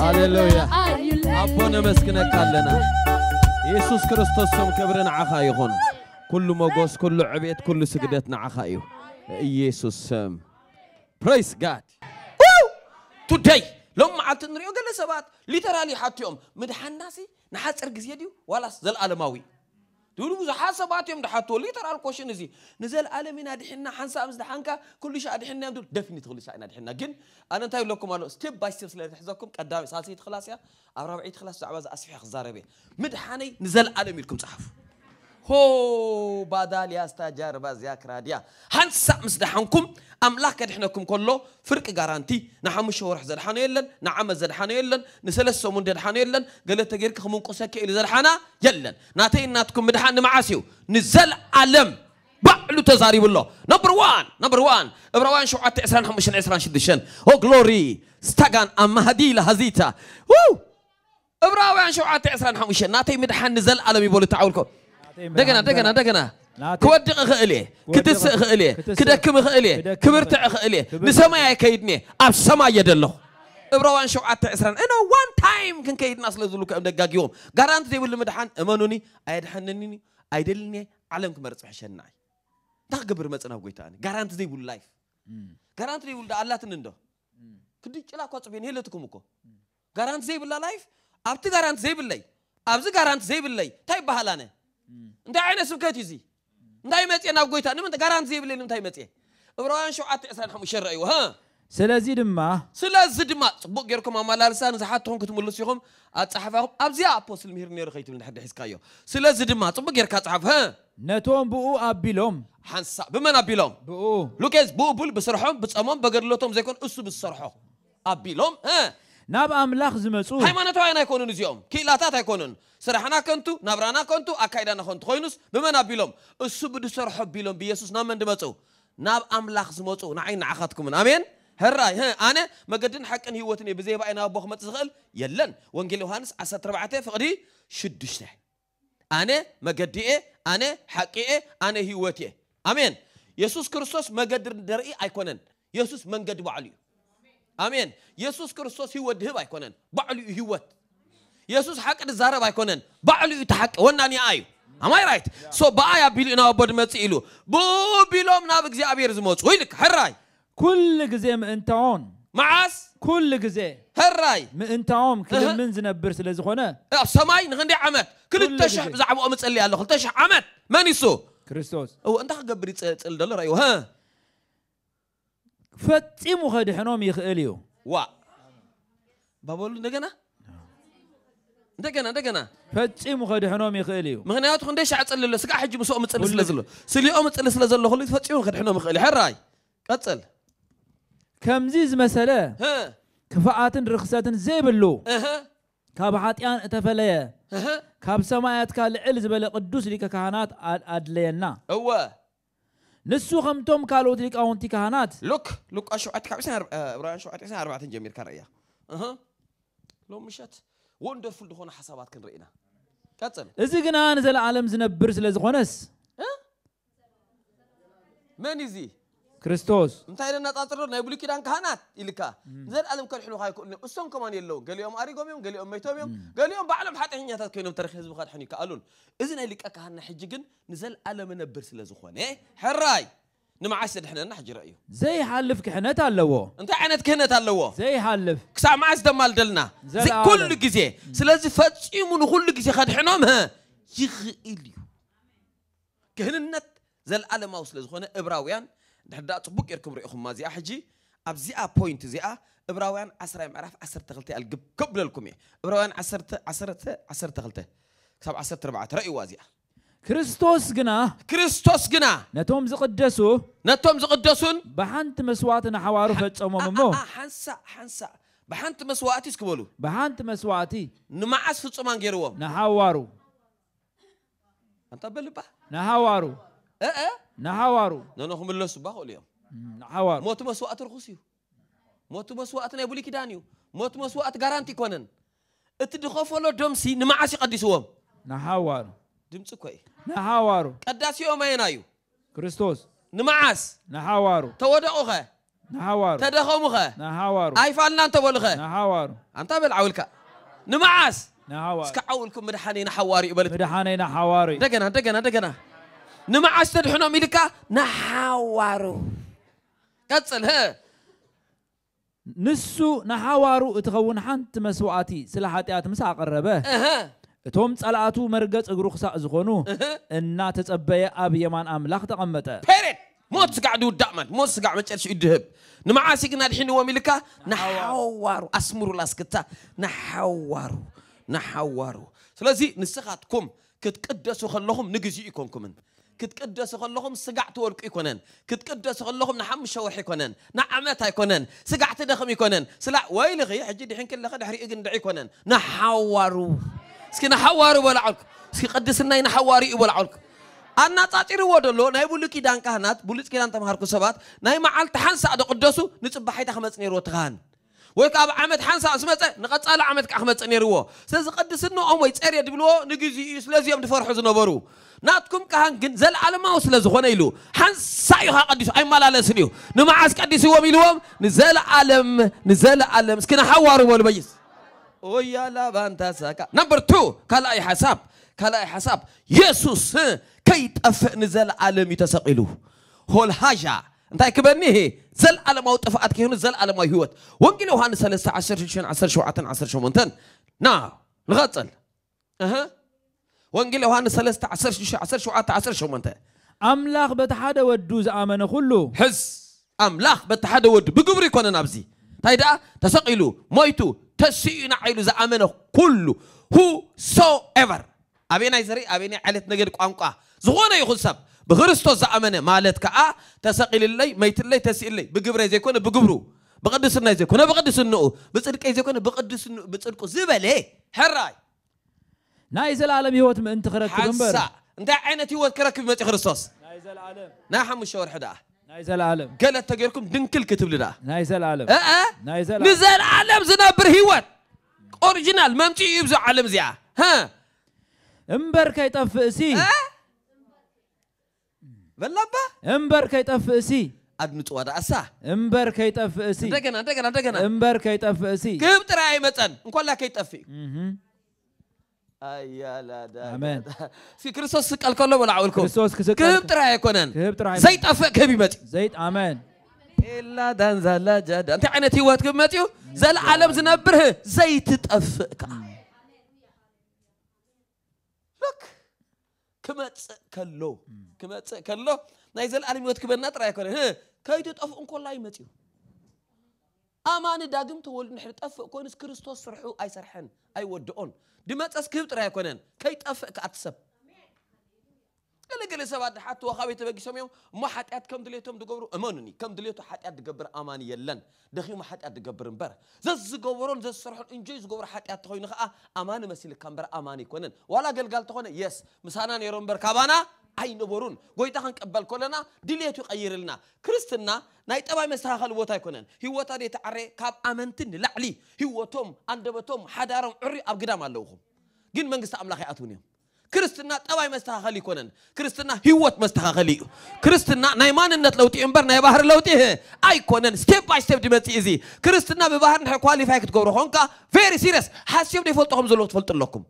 ሃሌሉያ ኣቦ ነመስግነካ ኣለና ኢየሱስ ክርስቶስ ቶም ክብሪ ንዓኻ ይኹን ኩሉ መጎስ ኩሉ ዕብት ኩሉ ስግደት ንዓኻ እዩ ኢየሱስ ስም ፕሬስ ጋድ ቱደይ ሎም መዓልቲ ንሪኦ ገለ ሰባት ሊተራሊ ሓትኦም ምድሓናሲ ንሓፅር ግዜ ድዩ ዋላስ ዘለኣለማዊ እዩ دولو إذا حاسة باتيوم ده حتو لي ترى الكوشن زي نزل على من هذه حنا حنسا أمس ده كل شيء هذه حنا دول دفني كل شيء هذه حنا جن أنا تقول لكم أنا ستيب باي ستيب سلالة حزاكم قدامي سالسي خلاص يا أربعة خلاص تعوز أسفح خزارة مدحاني مدحني نزل على ملكم صحف هو بدال يا استاجر باز يا كراديا هنسا مسدحنكم أملاك دحنكم كله فرق غارانتي نحن مش ورح زلحنا يلن نعم زلحنا حنيلن نسلس سومن دلحنا حنيلن قلت غيرك خمون قسك إلى حنا يلن ناتين ناتكم مدحنا معاسيو نزل علم بعلو تزاري بالله نمبر وان نمبر وان نمبر وان شو عت إسران حمشن إسران شدشن أو oh جلوري استغان أم هدي لهزيتا وو إبراهيم شو عت إسران حمشن ناتي مدحنا نزل علم يبولي تعاولكم دقنا دقنا دقنا كودق خالي كدس خالي كدكم خالي كبرت خالي نسمع يا كيدني أب سما يدلو إبروان شو عت إسران أنا وان تايم كن كيد ناس لذلك أم دقاق يوم قرانت ذي ولا مدحان أمانوني أيد حنني أيدلني علمك مرت مرتب ناي ده قبر مثلا وقيتاني قرانت ذي ولا لايف قرانت ذي ولا الله تنندو كدي كلا قط بين هيلتكم وكو قرانت ذي ولا لايف أبتي قرانت ذي بالله أبز قرانت ذي بالله تاي بحالانه انت عين سبكت يزي انت عين متي ناو قويتا نمت قران زي بلين انت عين متي ابراهيم شو عطي اسان حمو شر ايوه ها سلا زيد ما سلا زيد ما بوك يركم امال لسان زحات هون كتمول سيهم اتصحفهم ابزي ابوسل مير نير خيت من حد حسكايو سلا زيد ما بوك يركا تصحف ها نتوم بو ابيلوم حنسا بمن ابيلوم بو لوكيز بو بول بصرحهم بصمون بغرلوتهم زيكون اسو بالصرحه ابيلوم ها ናብ ኣምላኽ ዝመፁ ሃይማኖታውያን ኣይኮኑን እዚኦም ክእላታት سرحنا كنتو ከንቱ كنتو ከንቱ ኣካይዳና ከንቱ ኮይኑስ ብመን ኣቢሎም እሱ ብድሰርሖ ኣቢሎም ብኢየሱስ ናብ መን ድመፁ ናብ ኣምላኽ ዝመፁ نعين ንዓኻትኩምን ኣሜን هراي ها انا قدن حق ان هيوتني بزي باينا بوخ متزغل يلن وانجيل يوحنس 14 فقدي شدشته انا إيه انا حقئ انا هيوتي امين يسوع ما قدر درئي ايكونن يسوع قد وعليه አሜን። ኢየሱስ ክርስቶስ ህይወት ድህብ ኣይኮነን ባዕሉ እዩ ህይወት ኢየሱስ ሓቂ ድዛረብ ኣይኮነን ባዕሉ እዩ ተሓቂ ወናኒ እዩ ኣማይ ራይት ሶ ብኣይ ኣቢሉ ኢና ኣቦ ድመፅእ ኢሉ ብኡ ቢሎም ናብ እግዚኣብሔር ዝመፁ ይልክ ሕራይ ኩሉ ግዜ ምእንታዖን መዓስ ኩሉ ግዜ ሕራይ ምእንታኦም ክልምን ዝነብር ስለ ዝኾነ ኣብ ሰማይ ንክንደይ ዓመት ክልተ ሽሕ ብዛዕባኦ ምፀሊ ኣለኹ ክልተ ሽሕ ዓመት መን ይሱ ክርስቶስ እንታይ ክገብር ይፅል ዘሎ ራእዩ ፈጺሙ ከድሕኖም ይኽእል እዩ ዋ ባበሉ እንደገና እንደገና እንደገና ፈጺሙ ከድሕኖም ይኽእል እዩ ምክንያቱ ክንደይ ሸዓ ፅልሎ ስጋዕ ሕጂ ምስኦም ፅሊ ስለ ዘሎ ስሊኦም ፅሊ ስለ ዘሎ ኩሉ ፈፂሙ ከድሕኖም ይኽእል እዩ ሕራይ ቀፅል ከምዚ ዝመሰለ ክፍኣትን ርክሰትን ዘይብሉ ካብ ሓጢያን እተፈለየ ካብ ሰማያት ካብ ልዕል ዝበለ ቅዱስ ሊቀ ካህናት ኣድለየና እወ ንሱ ከምቶም ካልኦት ሊቃውንቲ ካህናት ሉክ ሉክ ኣሽውዓት ካብ 24 ጀሚር ከርእያ ሎም ምሸት ወንደርፉል ዝኾነ ሓሳባት ክንርኢ ኢና ቀፅል እዚ ግና ንዘለዓለም ዝነብር ስለ ዝኾነስ መን እዩ كريستوس انت اذا نطاطرو نا يبلو كيدان كهنات يلكا زاد عالم كل حلو هاي كل اسون كمان يلو قال يوم اريغوم يوم قال يوم ميتوم يوم قال يوم بعلم حتى هنيات كاينو تاريخ حزب خاطر حني قالون اذن اللي كهنا حجكن نزل عالم نبر سلا زخونه حراي نما عسد حنا نحجي رايو زي حالف كهنات علو انت عنات كهنات علو زي حالف كسا ما عز دمال دلنا زي كل غزي سلا زي فصيمون كل غزي خاطر حنوم ها يخ اليو كهنات زل عالم اوسل زخونه ابراويان يعني دحر دا طبق يركم رئيخم ما زيها حجي أب زيها بوينت زيها إبراوان عسرة معرف عسرة تغلطة القب قبل لكم إبراوان عسرة عسرة عسرة تغلطة كتاب عسرة ربعة رأي وازيها كريستوس جنا كريستوس جنا نتوم زقدسو نتوم زقدسون بحنت مسواتنا حوارو فتش أمو ممو حنسا حنسا بحنت مسواتي سكبولو بحنت مسواتي نمعس فتش أمان جيروو نحوارو أنت بلبا نحوارو ايه اه، اه. نحوارو نونو هم اللسو باخو اليوم نحوارو موت مسوات رخصيو موت مسوات نيبولي كدانيو موت مسوات غارانتي كونن اتدخفلو دمسي نمعاسي قديسوهم نحوارو دمص كوي نحوارو قداسيو ماينايو ክርስቶስ ንመዓስ ንሓዋሩ ተወደቑኸ ንሓዋሩ ተደኸሙኸ ንሓዋሩ ኣይፋልና እንተበሉኸ ንሓዋሩ ኣንታ በል ዓውልካ ንመዓስ ንሓዋሩ እስካብ ዓውልኩም ምድሓነይ ንሓዋሩ እዩ በልት ምድሓነይ ንሓዋሩ እዩ እንደገና እንደገና እንደገና ንመዓስ ተድሕኖም ኢልካ ንሓዋሩ ቀፅል ንሱ ንሓዋሩ እትኸውን ሓንቲ መስዋእቲ ስለ ሓጢኣት ምስ ኣቐረበ እቶም ጸላኣቱ መርገጽ እግሩ ክሳእ ዝኾኑ እናተጸበየ ኣብ የማን ኣምላኽ ተቐመጠ ፔሬድ ሞት ስጋዕ ድውዳእ ማለት ሞት ስጋዕ መጨረሻ እዩ ድህብ ንመዓሲ ግን ኣድሒንዎም ኢልካ ንሓዋሩ ኣስምሩ ላስክታ ንሓዋሩ ንሓዋሩ ስለዚ ንስኻትኩም ክትቅደሱ ከለኹም ንግዚኡ ይኮንኩምን كتقدس خلهم سقعت ورق يكونن كتقدس خلهم نحم شوح يكونن نعمت يكونن سقعت دخم يكونن سلا ويل غي حجي دحين كل خد حريق ندع يكونن نحوروا سكي نحوروا ولا عرق سكي قدس الناي نحواري ولا عرق أنا تاتير ودلو ناي بولي كي دان كهنات بولي كي دان تمهر كسبات ناي ما عال تحن سعد قدسو نتصب حيت خمس نيرو تغان ويك أبا عمد حن سعد نقطع على عمد كأحمد نيرو سيز قدس إنه أمي تاري دبلو نجزي سلازيم دفرح زنبرو ناتكم كهان جن زل على ما وصل زخون إلو هن سايها قديس أي مال على سنيو نما عز قديس وام إلوام نزل علم نزل علم سكنا حوار ولا بيس ويا لا بان تساك نمبر تو كلا أي حساب كلا أي حساب يسوس كيت أف نزل علم يتساق هول حاجة أنت كبرني هي زل على ما وتفقت كهون زل على ما هوت وانجلي وهان سلسة عشر شين عشر شو عتن عشر شو منتن نا نغطل أها وانجيل يوحنا سلست عشر شو عشر شو عات عشر شو منته أملاخ بتحدى ودوز آمن خلو حس أملاخ بتحدى ود بقبري كون نابزي تايدا تسقيلو مويتو تسيئنا عيلو زا آمن كلو هو سو ايفر أبينا يزري أبينا عالت نجد قوانقا زغونا يخصب بغرستو زا آمن مالت كا تسقيل اللي ميت اللي تسيئ اللي بقبري زي كون بقبرو بقدس النايزي كون بقدس النو بصدق زي كون النو بصدق زبالي حراي نايز العالم يهوت من انت خرجت بمبر انت عينت يهوت كركب متي خرسوس نايز العالم ناحم الشور حدا نايز العالم قال تقيركم دنكل كتب لنا نايز العالم اه اه نايز العالم نايز العالم زنابر هيوت اوريجينال ما امتي يبزع علم زيا ها امبر كي طفئسي اه بلبا امبر كي طفئسي ادمت ودا اسا امبر كي طفئسي دغنا دغنا دغنا امبر كي طفئسي كم ترى اي متن انكو لا كي طفي اها هيا لا دا آمين سكي كريستوس سكال كله ولا عقولكم كريستوس كسكال كيف ترى يكونن كيف ترى زيت أفق كيف يمت زيت آمين إلا دان زلا جدا أنت عنا تيوات كهب ماتيو زل عالم زنبره زيت تأفق لك كمات كله كمات كله نايزل عالم يوات كيف نات يكونن ها كايدو تأفق كل لا يماتيو أمان دادم تول نحن تفق كونس كريستوس صرحو أي سرحن أي ودعون دي ما تسكيب ترى يكونن كي تفق كأتسب قال قال سواد حتى وخاوي تبقي سميهم ما حد أت كم دليتهم دقبر أمانني كم دليتو حد أت دقبر أمان يلن دخي ما حد أت دقبر مبر زز قبرون زز صرحو إنجي زز حد أت خوين خاء أمان مسيل كمبر بر أمان يكونن ولا قال قال تقولن يس مسانا يرمبر كابانا ኣይነበሩን ጎይታ ክንቀበል ከለና ድሌቱ ይቀይርልና ክርስትና ናይ ጠባይ መስተኻኸሊ ቦታ ኣይኮነን ህወታ ደይ ተዓረ ካብ ኣመንቲ ንላዕሊ ህወቶም ኣንደበቶም ሓዳሮም ዕሪ ኣብ ግዳም ኣለውኹም ግን መንግስቲ ኣምላኽ ይኣትውን እዮም ክርስትና ጠባይ መስተኻኸሊ ይኮነን ክርስትና ህወት መስተኻኸሊ እዩ ክርስትና ናይ ማንነት ለውጢ እምበር ናይ ባህሪ ለውጢ ኣይኮነን ስቴፕ ባይ ስቴፕ ድመፅእ እዚ ክርስትና ብባህር ንድሕር ኳሊፋይ ክትገብሮ ኮንካ ቨሪ ሲሪስ ሓስብ ደይፈልጦኹም ዘለዎ ትፈልጡ ኣለኩም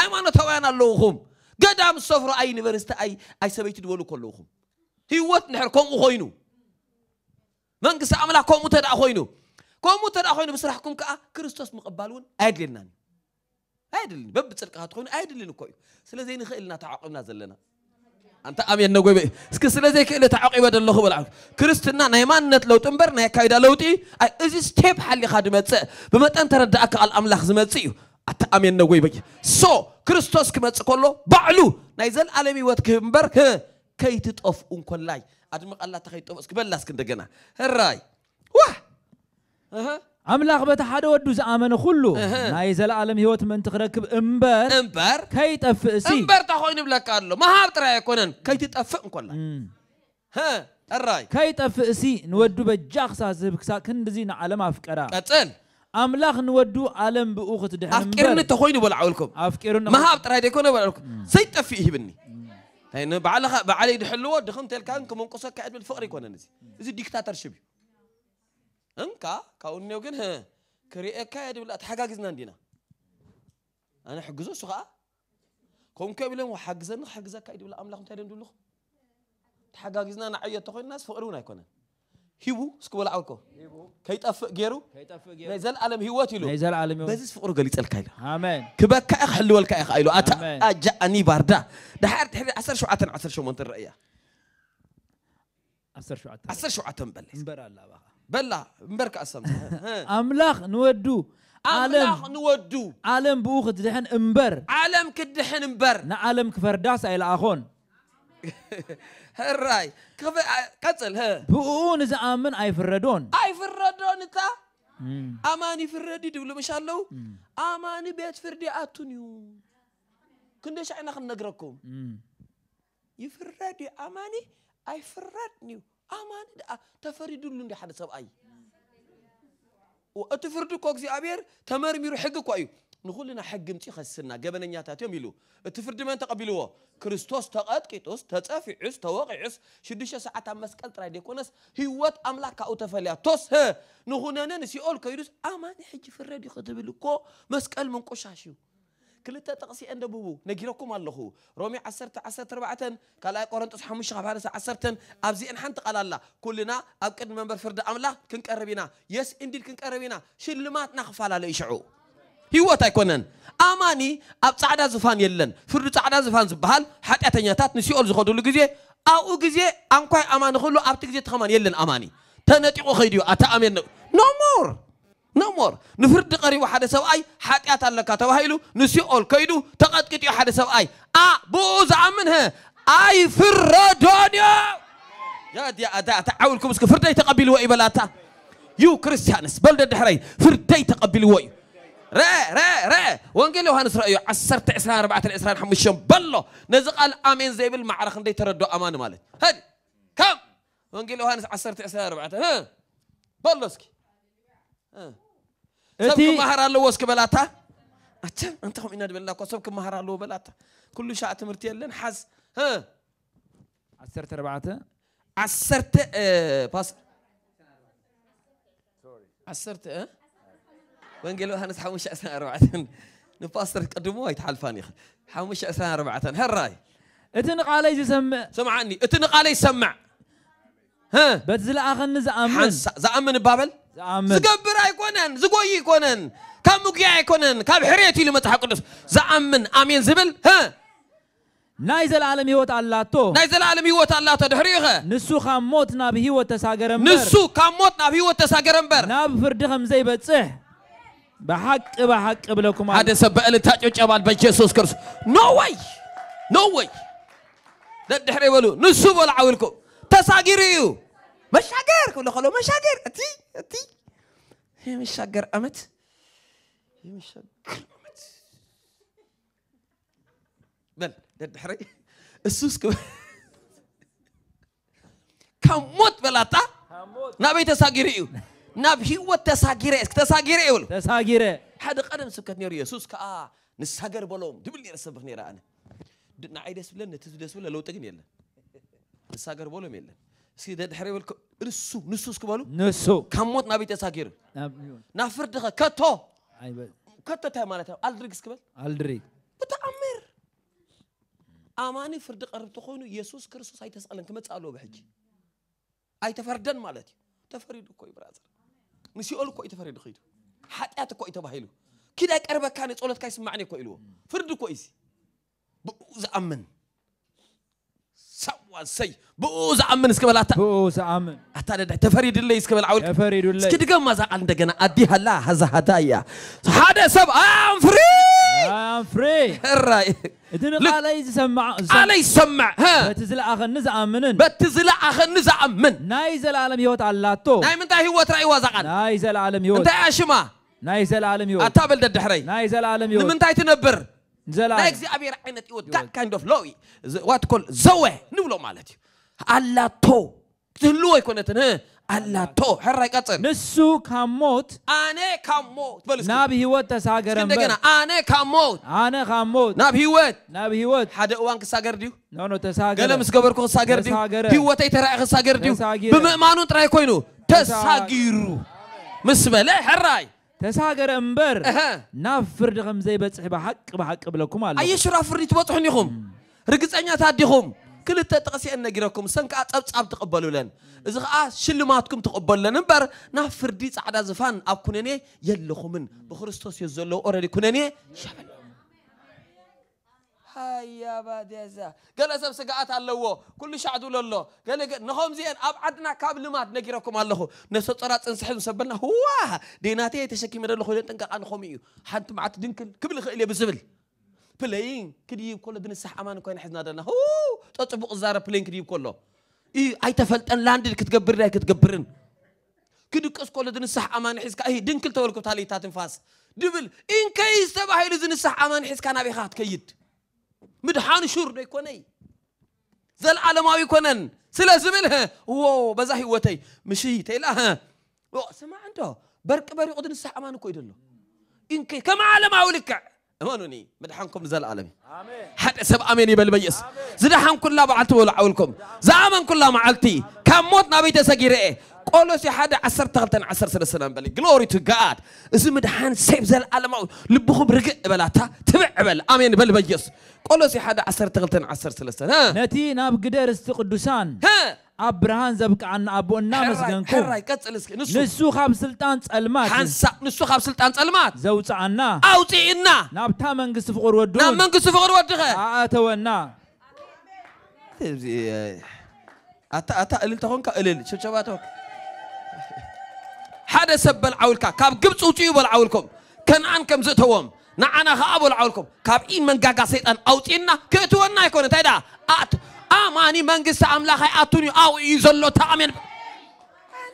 ሃይማኖታውያን ኣለውኹም قدام صفر أي نفرست أي أي سبي تدولو كلهم هيوت نحر كم أخوينو من قصة عملها كم متر أخوينو كم متر أخوينو بس رحكم كأ كريستوس مقبلون عدلنا عدلنا بب تصدق هتقولون عدلنا كوي سلزين خيلنا تعاقبنا زلنا أنت أمي أنا قوي بس كسر زي كإلى تعاقب هذا الله ولا كريستنا نيمان نت لو تنبرنا كايدا لوتي أي إزي ستيب حل خادمات سه بمت أنت ردك على الأملاخ زمت سيو أتأمين نقوي بيجي so كريستوس كم تقوله بعلو نايزل عالمي وات كمبر ها كيتت أوف أنكل لاي أدم الله تخيت أوف اسكبل لاسك دقنا هراي واه أها أملاخ ودوز ودو زأمن خلو نايزل عالم هيوت من تخرك بأمبر. أمبر كيت أفسي أمبر تخوين بلا كارلو ما هار ترى يكونن كيتت أف أنكل لاي ها الراي كيت أفسي نودو بجاخ سازب كسا على ما فكره أتقل املاغ نودو عالم بوخت دحن افكرن تخوين بلعولكم افكرن ما هاب ترى ديكون بلعولكم سيت افي هي بني لانه بعلق بعلي دحلو دخنت الكانك من قصه قاعد بالفقر يكون نزي زي ديكتاتور شبي انكا كاون نيوغن ها كري اي كايد بلا تحقاقزنا عندنا انا حقزو سخا كون كابلن وحقزن حقزا كايد بلا املاغ نتا دندلو تحقاقزنا نعيط تخوين الناس فقرونا يكونن هيبو سكول عالكو كيت أف جيرو نزل عالم هيو تلو نزل عالم بس في أورجا ليت الكايلو آمين كبر كأخ حلو الكأخ أيلو أتا أجا أني ده حرت حرت أسر شو عتن أسر شو منتر رأيه أسر شو عتن أسر شو عتن بلش مبر الله بقى بلا مبرك أملاخ نودو عالم نودو عالم بوخ تدحن امبر عالم كدحن امبر نعالم كفرداس اي الاخون هراي كف كتل ها بون إذا آمن أي فردون أي فردون تا أماني فردي دبلو مشالو أماني بيت فردي أتونيو كندش أنا خن نقرأكم يفردي أماني فردنيو أماني تفردون لندي حد سب أي وأتفردوا كوكسي أبير تمر ميرو حقك وأيو نقولنا حق متي خسرنا قبلنا نياتات يوم يلو التفرد من تقبلوه كريستوس تقات كيتوس تتسافع عس تواقع عس شدش ساعة مسكال ترى ديكونس هيوت أملاك أو تفليا توس ها نقولنا نسي أول كيروس أمان حج في الرد يخدم كو مسكال من كوشاشيو كل تتقسي عند بوبو نجيركم الله هو رومي عسرت عسرت ربعة قال أي قرنتوس حمش غبارس عسرت أبزي إن حنت قال الله كلنا أبكر من برفرد أملا كنك أربينا يس إندي كنك أربينا شلمات نخفل على إشعو ህይወት ኣይኮነን ኣማኒ ኣብ ፃዕዳ ዝፋን የለን ፍርዲ ፃዕዳ ዝፋን ዝበሃል ሓጢኣተኛታት ንሲኦል ዝኸድሉ ግዜ ኣብኡ ግዜ ኣንኳይ ኣማኒ ክህሉ ኣብቲ ግዜ ተኸማን የለን ኣማኒ ተነጢቑ ኸይድ እዩ ኣተኣሜን ኖሞር ኖሞር ንፍርዲ ቀሪቡ ሓደ ሰብኣይ ሓጢኣት ኣለካ ተባሂሉ ንሲኦል ከይዱ ተቐጥቅጥኡ ሓደ ሰብኣይ ኣ ብኡ ዝኣምንሀ ኣይፍረዶን ዮ ተዓውልኩም እስኪ ፍርደይ ተቐቢልዎ ይበላታ ዩ ክርስቲያንስ በልደ ድሕረይ ፍርደይ ተቐቢልዎ እዩ رأي رأي رأي وانجيل يوحنس رأيه عسرت إسران أربعة الإسران حمشهم بالله نزق الآمين زي بالمعرخ اندي تردوا أمان مالت هدي كم وانجيل يوحنس عسر إسران أربعة ها بالله اسكي ها سبك مهر الله وسك بلاتا أتم أنت هم إناد بالله قصبكم مهر الله بلاتا كل شاعة تمرتي لن حز ها عسر أربعة عسرت أه باس ت أه ونقلوا هنس حمش أسان أربعة نفاسر قدموا هاي تحال فاني خل حمش أسان أربعة هالراي اتنق علي يسمع سمعني اتنق علي يسمع ها بتزل آخر نزامن زامن بابل زامن زقبر أي كونن زقوي كونن كم مقيا أي كونن كم حريتي لما تحقق نص زامن آمين زبل ها نايز العالم يوت الله تو نايز العالم يوت الله تو دحريغه نسو خام موت ناب هيوت نسو خام موت ناب هيوت ناب فرد خمزي بتصح بحق بحق بلكم هذا سبب اللي تاجو جبال بجيسوس كرس نو واي نو واي دحر يبلو نسو ولا عاولكم تساقيريو مشاقر كله خلو مشاقر اتي اتي هي مش مشاقر امت هي مش مشاقر امت بل دحر السوس كم كم موت بلاتا نبي تساقيريو ناب هو تساغيرة تساغيرة يقول تساغيرة هذا قدم سكت نير يسوس كا نساغر بلوم دبل نير سبخ نير أنا نعيد اسم لنا تزود اسم لنا لو تجن يلا نساغر بلوم يلا سيد هذا حريه الك رسو نسوس كبالو نسو كم موت نبي تساغير نافر دخا كتو كتو تاي مالته ألدريك كبال ألدريك بتأمر أماني فرد قرب تخونه يسوس كرسوس هاي تسألن كم تسألوا بحجي هاي تفردن مالتي تفردو كوي برازر ንሲኦል እኮ እዩ ተፈሪዱ ኸይዱ ሓጢኣት እኮ እዩ ተባሂሉ كده قربك كان صلتك يسمعني كو إلو فرد كويس بؤز أمن سوا سي بؤز أمن اسكبل أتا بؤز أمن أتا ده تفرد الله اسكبل عول تفرد الله كده كم ماذا عندك أنا أدي هلا هذا هدايا هذا سب أم فريد I'm free. الرايك إذن قال يسمع قال يسمع ها بتزلا أخنز أمنن بتزلا أخنز أمن ناي زل العالم يوت على تو ناي من تا هيوت رأي وزقان ناي زل العالم يوت أنت أشما ناي زل العالم يوت أتابل دد حري ناي زل العالم يوت من تا يتنبر زل ناي زي أبي رأينا يوت that kind of law what call زوه نقوله مالتي على تو تلوه يكون تنه አላቶ ሕራ ይቀጽል ንሱ ካብ ሞት ኣነ ካብ ሞት ናብ ህይወት ተሳገረ እንደገና ኣነ ካብ ሞት ኣነ ካብ ሞት ናብ ህይወት ናብ ህይወት ሓደ እዋን ክሳገር ድዩ ኖ ኖ ተሳገረ ገለ ምስ ገበርኩ ክሳገር ድዩ ህይወተይ ተራእየ ክሳገር ድዩ ብምእማኑ ጥራይ ኮይኑ ተሳጊሩ ምስ በለ ሕራይ ተሳገረ እምበር ናብ ፍርዲ ከም ዘይበፅሕ ብሓቂ ብሓቂ ብለኩም ኣሎ ኣየሽራ ፍርዲ ትበፅሑን ኢኹም ርግፀኛታት ዲኹም كل تتقسي أن نجركم سنك أتصاب تصاب تقبلوا لنا إذا خا شل ما تكم تقبل لنا بر نفر ديت على زفان أو كونني يلخو من بخرستوس يزلو أوري كونني شمل هيا بعد يا زه قال أسب سقعت على الله كل شعد ولا الله قال نهم زين أبعدنا قبل ما نجركم الله نسوا طرات انسحب سبنا هو ديناتي تشكي من الله خلينا تنقل عن خميو حنت مع تدنكل قبل خليه بزبل بلين كديب كله دين صح أمان كوين حزن هذا نهو تطبع زارة بلين كديب كله إيه أي تفلت أن لاندر كتقبر رأي كتقبرن كدو كس كله دين صح أمان حز كأي دين كل تقول كتالي تاتن فاس دبل إن كيس تبع هاي لزين صح أمان حز كان أبي خات كيد مدحان شور ده كوني زل على ما يكونن سلا زملها وو بزاهي وتي مشي تيلا ها سمع عنده برك بري قدن صح أمان كويدلو إنك كما على ما ولك امنوني مدحنكم ذا العالم امين حتى سب امين يبل بيس زدحن كلها بعت ولا عولكم زامن كلها معلتي كم موت نبي تسغيره قولوا شي حدا عصر تغلتن عصر سر السلام بلي glory to God اسم مدحان سيف ذا العالم لبخم رقع بلاتا تبع بل امين بل بيس قولوا شي حدا عصر تغلتن عصر سر السلام نتي ناب قدر استقدسان ها أبراهام زبك عن أبو النامس جنكو حراي كتسل نسو نسو خام سلطان تسلمات حنسا نسو خام سلطان تسلمات زوج عنا أوتي إنا نابتا من قصف غور ودون ناب من قصف غور آآتو النا أتا أتا قليل تخونك كقليل شو شباتك حدا سب العولك كاب قبض أوتي بالعولكم كان عنكم زتهم نعنا خابوا العولكم كاب إين قاقا سيطان أو أن أوتي النا يكون تيدا أت أماني منجس أملاخ أتوني أو يزلو تامين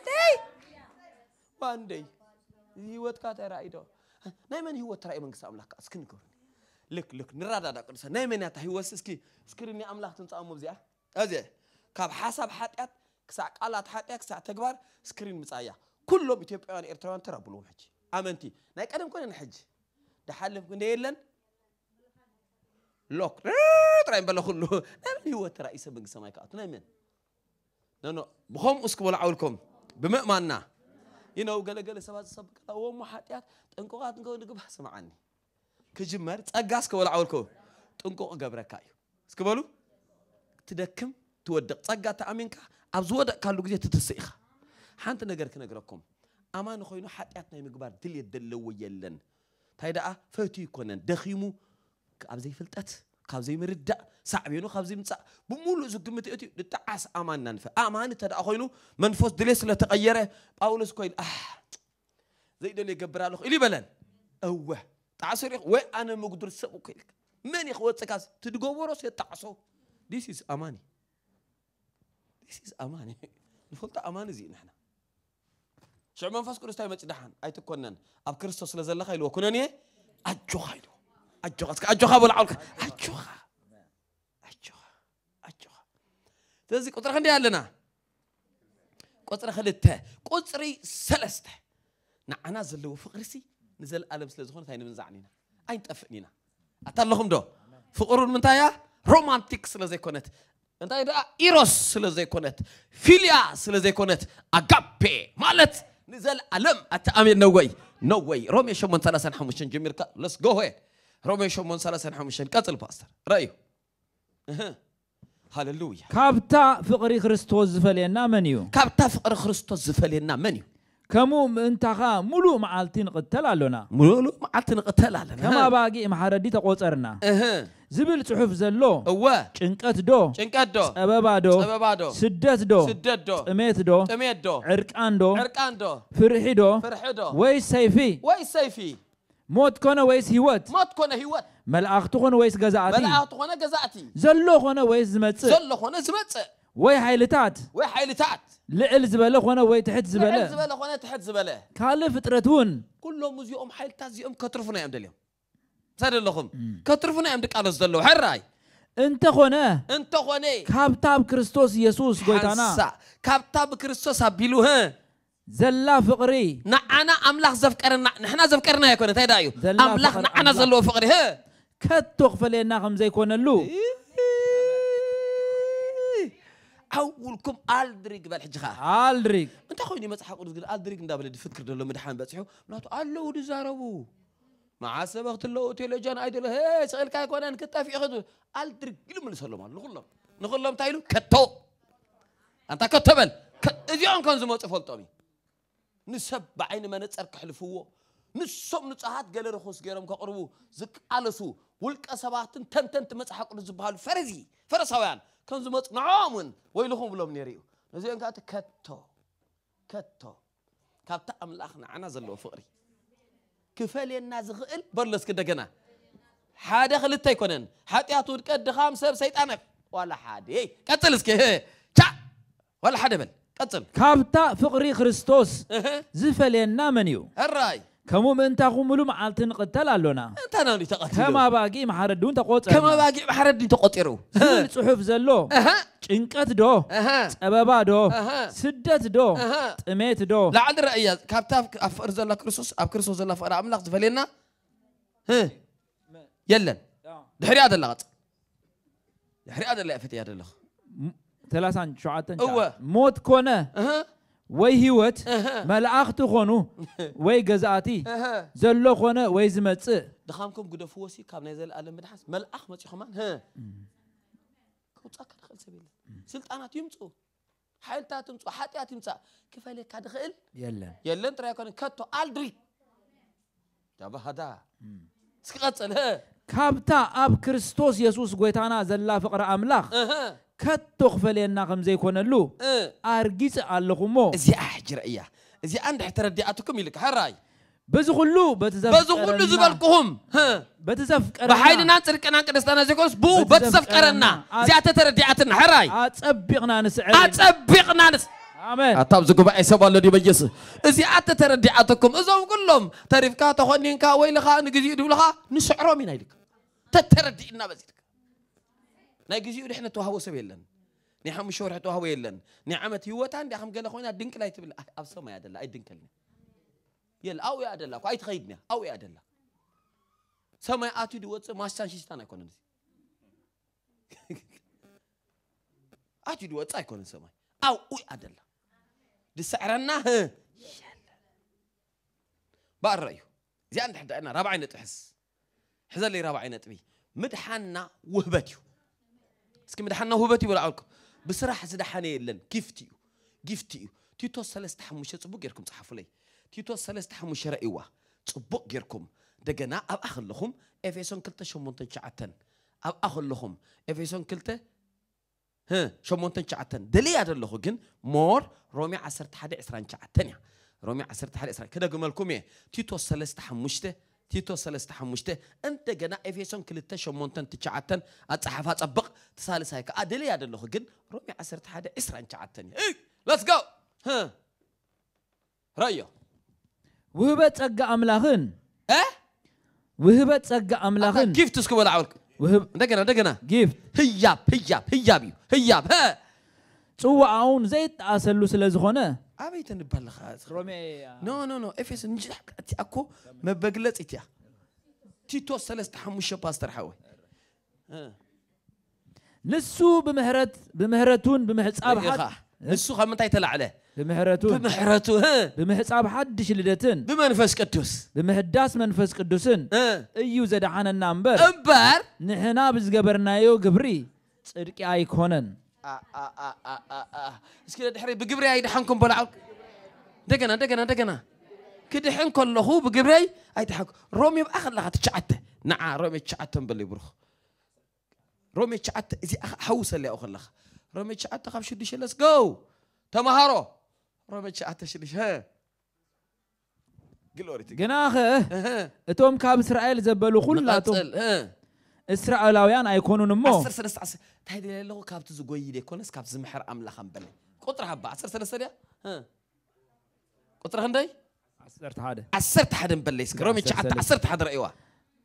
باندي باندي يوت كاتر أيدو نايمان يوت رأي منجس أملاخ أسكن كورن لك لك نرادا دا كورن نايمان يتا يوت سكي سكرني أملاخ تنس أمو زيا أزي كاب حسب حتيات كسا قالات حتيات كسا تكبر سكرين مسايا كلهم يتبقى يعني إرتوان ترابلو حجي أمنتي نايك أدم كونين حجي دحالف كونين يلن ሎክ ጥራይ በለ ኩሉ ናይ መን ህይወት ተራእዩ ሰብ መንግስቲ ሰማይ ክኣቱ ናይ መን ኖኖ ብከምኡ እስክበሎ ዓውልኩም ብምእማንና ይነው ገለገለ ሰባት ዝሰብክ እወሞ ሓጢኣት ጥንቁቃት ንከው ንግባህ ስምዓኒ ክጅመር ፀጋ እስክበሎ ዓውልኩም ጥንቁቕ ገብረካ እዩ እስክበሉ ትደክም ትወድቕ ፀጋ ተኣሚንካ ኣብ ዝወደቕካሉ ግዜ ትትስእ ኢኻ ሓንቲ ነገር ክነግረኩም ኣማኒ ኮይኑ ሓጢኣት ናይ ምግባር ድልየት ዘለዎ የለን እንታይ ደኣ ፈቱ ይኮነን ደኺሙ كابزي فلتات كابزي مردة سعبينو كابزي مسا بمولو زوج متيوتي نتعس أمان ننفع أمان تدا أخوينو من فوس دليس لا تغيره باولس كويل آه زي دول يقبر إلي بلن أوه تعسر يخ وأنا مقدر سبوك من يخوض سكاس تدقو وراس يتعسو this is أماني this is أماني نفلت أمان زي نحن شعب من فاس كرستاي ما تدحن أب كرستوس لزلخ يلو أجو خيلو أجوخ أجوخ ولا عولك أجوخ أجوخ أجوخ تزي قطر خندي علينا قطر خلته قطري سلسته نعنا زلوا فقرسي نزل ألم سلزخون تاني من زعنينا أين تفقنينا أتلهم دو فقرون من تايا رومانتيك سلزي كونت እንታይ ደኣ ኢሮስ ስለ ዘይኮነት ፊልያ ስለ ዘይኮነት ኣጋፔ ማለት ንዘለዓለም ኣተኣሚን ነወይ ነወይ ሮሜ 835 ጀሚርካ ለስ ጎሆ رومي شومون سلاسة حمشن قتل باستر رأيه هاللويا كابتا فقر خريستوس زفلينا منيو كابتا فقر خريستوس زفلينا منيو كمو انت ملو معالتين قتل علونا ملو معالتين قتل علونا كما باقي محردي تقوصرنا اها زبل تحف زلو اوه شنكت دو شنكت دو سببا دو سببا دو سدت دو سدت دو تميت دو تميت دو عرقان دو عرقان دو فرحي دو فرحي دو وي سيفي وي سيفي موت كونا ويس هيوت موت كونا هيوت مل اختغون ويس غزاتي مل اختغون غزاتي زلو خونا ويس زمت زلو خونا زمت وي حيلتات وي حيلتات لعل زبله خونا وي تحت زبله لعل زبله خونا تحت زبله كال فطرتون كلهم مزيوم حيلتات زيوم كترفنا يا مدليم سادل لكم كترفنا يا مدك على زلو حراي انت خونا انت خونا كابتاب كريستوس يسوس غيتانا كابتاب كريستوس ابيلو زلا فقري نعنا أملاخ زفكرنا نحنا زفكرنا يكون تيدا يو أملاخ نعنا زلو فقري ها كتوقف لنا خمزة يكون اللو أولكم الدريك بالحجة الدريك انت خويني ما تحقوا تقول الدريك ندابل فكر دلو مدحان بصحو معناتو قالو دزاربو مع وقت سبقت جان تيليجان ايدل هي سأل كاي كونان كتافي اخذ الدريك يلملسلهم على نقول لهم تايلو كتو انت كتبل ازيون كان زمو تفلطمي نسب بعين ما نتصرف حلفوه نسوم نتصاحت قال رخص قرم كقربو زك على سو ولك أسباتن تن تن تمسحك نزبهال فرزي فرس هوان كان زمط نعامن ويلهم بلهم نيريو نزين كات كتو كتو كابتا أملاخنا أنا زلو فقري كفالي الناس غئل برلس كده جنا حاد خل التايكونن حتى يعطوك الدخام سب سيد أنا ولا حاد إيه كتلس كه تا ولا حاد بل قتل كابتا فقري خريستوس زفلينا منيو الراي كمو من تقوم لهم على تنقتل علىنا أنت أنا اللي كما باقي محرد دون كما باقي محرد دون زول صحف زلو إنكت دو أها دو سدت دو أها دو لا عند رأيي كابتا أفرز الله كرسوس أب كرسوس الله فأنا أملاك زفلينا ها دحري هذا اللغط دحري هذا اللي ተላሳን ሸዓተን ሞት ኮነ ወይ ህይወት መላእኽቲ ኾኑ ወይ ገዛእቲ ዘሎ ኾነ ወይ ዝመፅእ ድኻምኩም ጉደፍዎሲ ካብ ናይ ዘለኣለም ምድሓስ መልኣኽ መፂኹማን ከውፃእካ ድኽእል ሰብ የለን ስልጣናት ይምፁ ሓይልታት ይምፁ ሓጢኣት ይምፃእ ክፈልየካ ድኽእል የለን የለን ጥራይ ኮነ ከቶ ኣልድሪ ዳባሃዳ እስክቐፅል ካብታ ኣብ ክርስቶስ የሱስ ጎይታና ዘላ ፍቕሪ ኣምላኽ كتوخ فلينا غم زي كون اللو إيه. ارجيس اللغمو زي احجر ايا زي عند حتى رديعتكم يلك هراي بزغلو بتزف بزغلو زبالكم بتزف بحيد ناصر كان كان استنا زي كون بو بتزف قرنا زي اتتردياتنا هراي اصبقنا نسعر اصبقنا نس امين اتاب زكو با اي سبالو دي بيس ازي ات تردي اتكم ازو كلهم تعرف كا تخنين كا ويلخا ان غزي دولخا نسعرو مين ايلك تتردي ናይ ግዜኡ ድሕነት ተዋህቦ ሰብ የለን ናይ ሓሙ ሸውርሒ ተዋህቦ የለን ናይ ዓመት ህይወታ እንዲ ከም ገለ ኮይና ድንቅል ኣይትብል ኣብ ሰማይ እያ ደላ ኣይድንከልኒ የለ ኣብኡ እያ ደላ እኮ ኣይትኸይድንያ ኣብኡ እያ ደላ ሰማይ ኣትዩ ድወፅእ ማስታን ሽሽታን ኣይኮነን እዚ ኣትዩ ድወፅእ ኣይኮነን ሰማይ ኣብኡ እያ ደላ ድስዕረና የለን ባእረ እዩ እዚኣ እንድሕዳእና ራብዓይ ነጥቢ ሕዝ ሕዘለይ ራብዓይ ነጥቢ ምድሓና ውህበት እዩ هو بتي ይበልዓልኩም ብስራሕ ዝደሓነ የለን ጊፍት እዩ ጊፍት እዩ ቲቶስ 3 5 ፅቡቅ ጌርኩም ፀሓፉለይ ቲቶስ 3 5 رأيوا تبوق يركم دجنا أب أخلهم إفيسون شو مونتن شعتن أب لهم إفيسون كلتة ها مونتن شعتن دليل هذا اللي هو جن مور رومي عصرت حدا إسران شعتن رومي عصرت حدا إسران كده جملكم إيه تيتوصل استحمشته ቲቶ 35 እንደገና ኤፌሶን 28 ኣፀሓፋ ፀብቕ ተሳልሳይ ከዓ ደለይ ኣለኹ ግን ሮሚ 11 29 እዩ ለትስ ጎ ረዮ ውህበት ጸጋ ኣምላኽን ውህበት ጸጋ ኣምላኽን ጊፍት እስክበል ዓወልክ እንደገና እንደገና ጊፍት ህያብ ህያብ ህያብ እዩ ህያብ ጽዋዓውን ዘይጠኣሰሉ ስለ ዝኾነ ዓበይቲ ንባልኻ ኖ ኖ ኖ ኤፌሶን ንጅሕቲ ኣኮ መበግለፂት እያ ቲቶስ ሰለስተ ሓሙሽተ ፓስተር ሓወይ ንሱ ብምህረት حد نسو ንሱ ካብ ምንታይ عليه بمهرتون بمهرتون بمحصاب حدش لدتن بمنفس قدوس بمهداس منفس قدوسن ايو زدعانا امبر امبر نحنا بزغبرنايو غبري صدقي ايكونن iskila dhexray bigibray ay dhaxankum balacalk degana degana degana كدحين كله بجبري أيتحك رومي أخذ لها تشعت نعم رومي تشعت بلي بروخ رومي تشعت إذا حوس اللي أخذ لها رومي تشعت خاب شديش لس جو تمهرو رومي تشعت شديش ها قلوري جناخ اتوم كاب إسرائيل زبلوا كلاتهم እስራኤላውያን ኣይኮኑን እሞ 13 እንታይ ድልየ ኣለኹ ካብቲ ዝጎይደ ኮነስ ካብ ዝምሕር ኣምላኽ ንበለ ቁጥሪ ሃባ 13 ድያ ቁጥሪ ክንደይ 11 ንበለይስ ሮሜ 11 ረእይዋ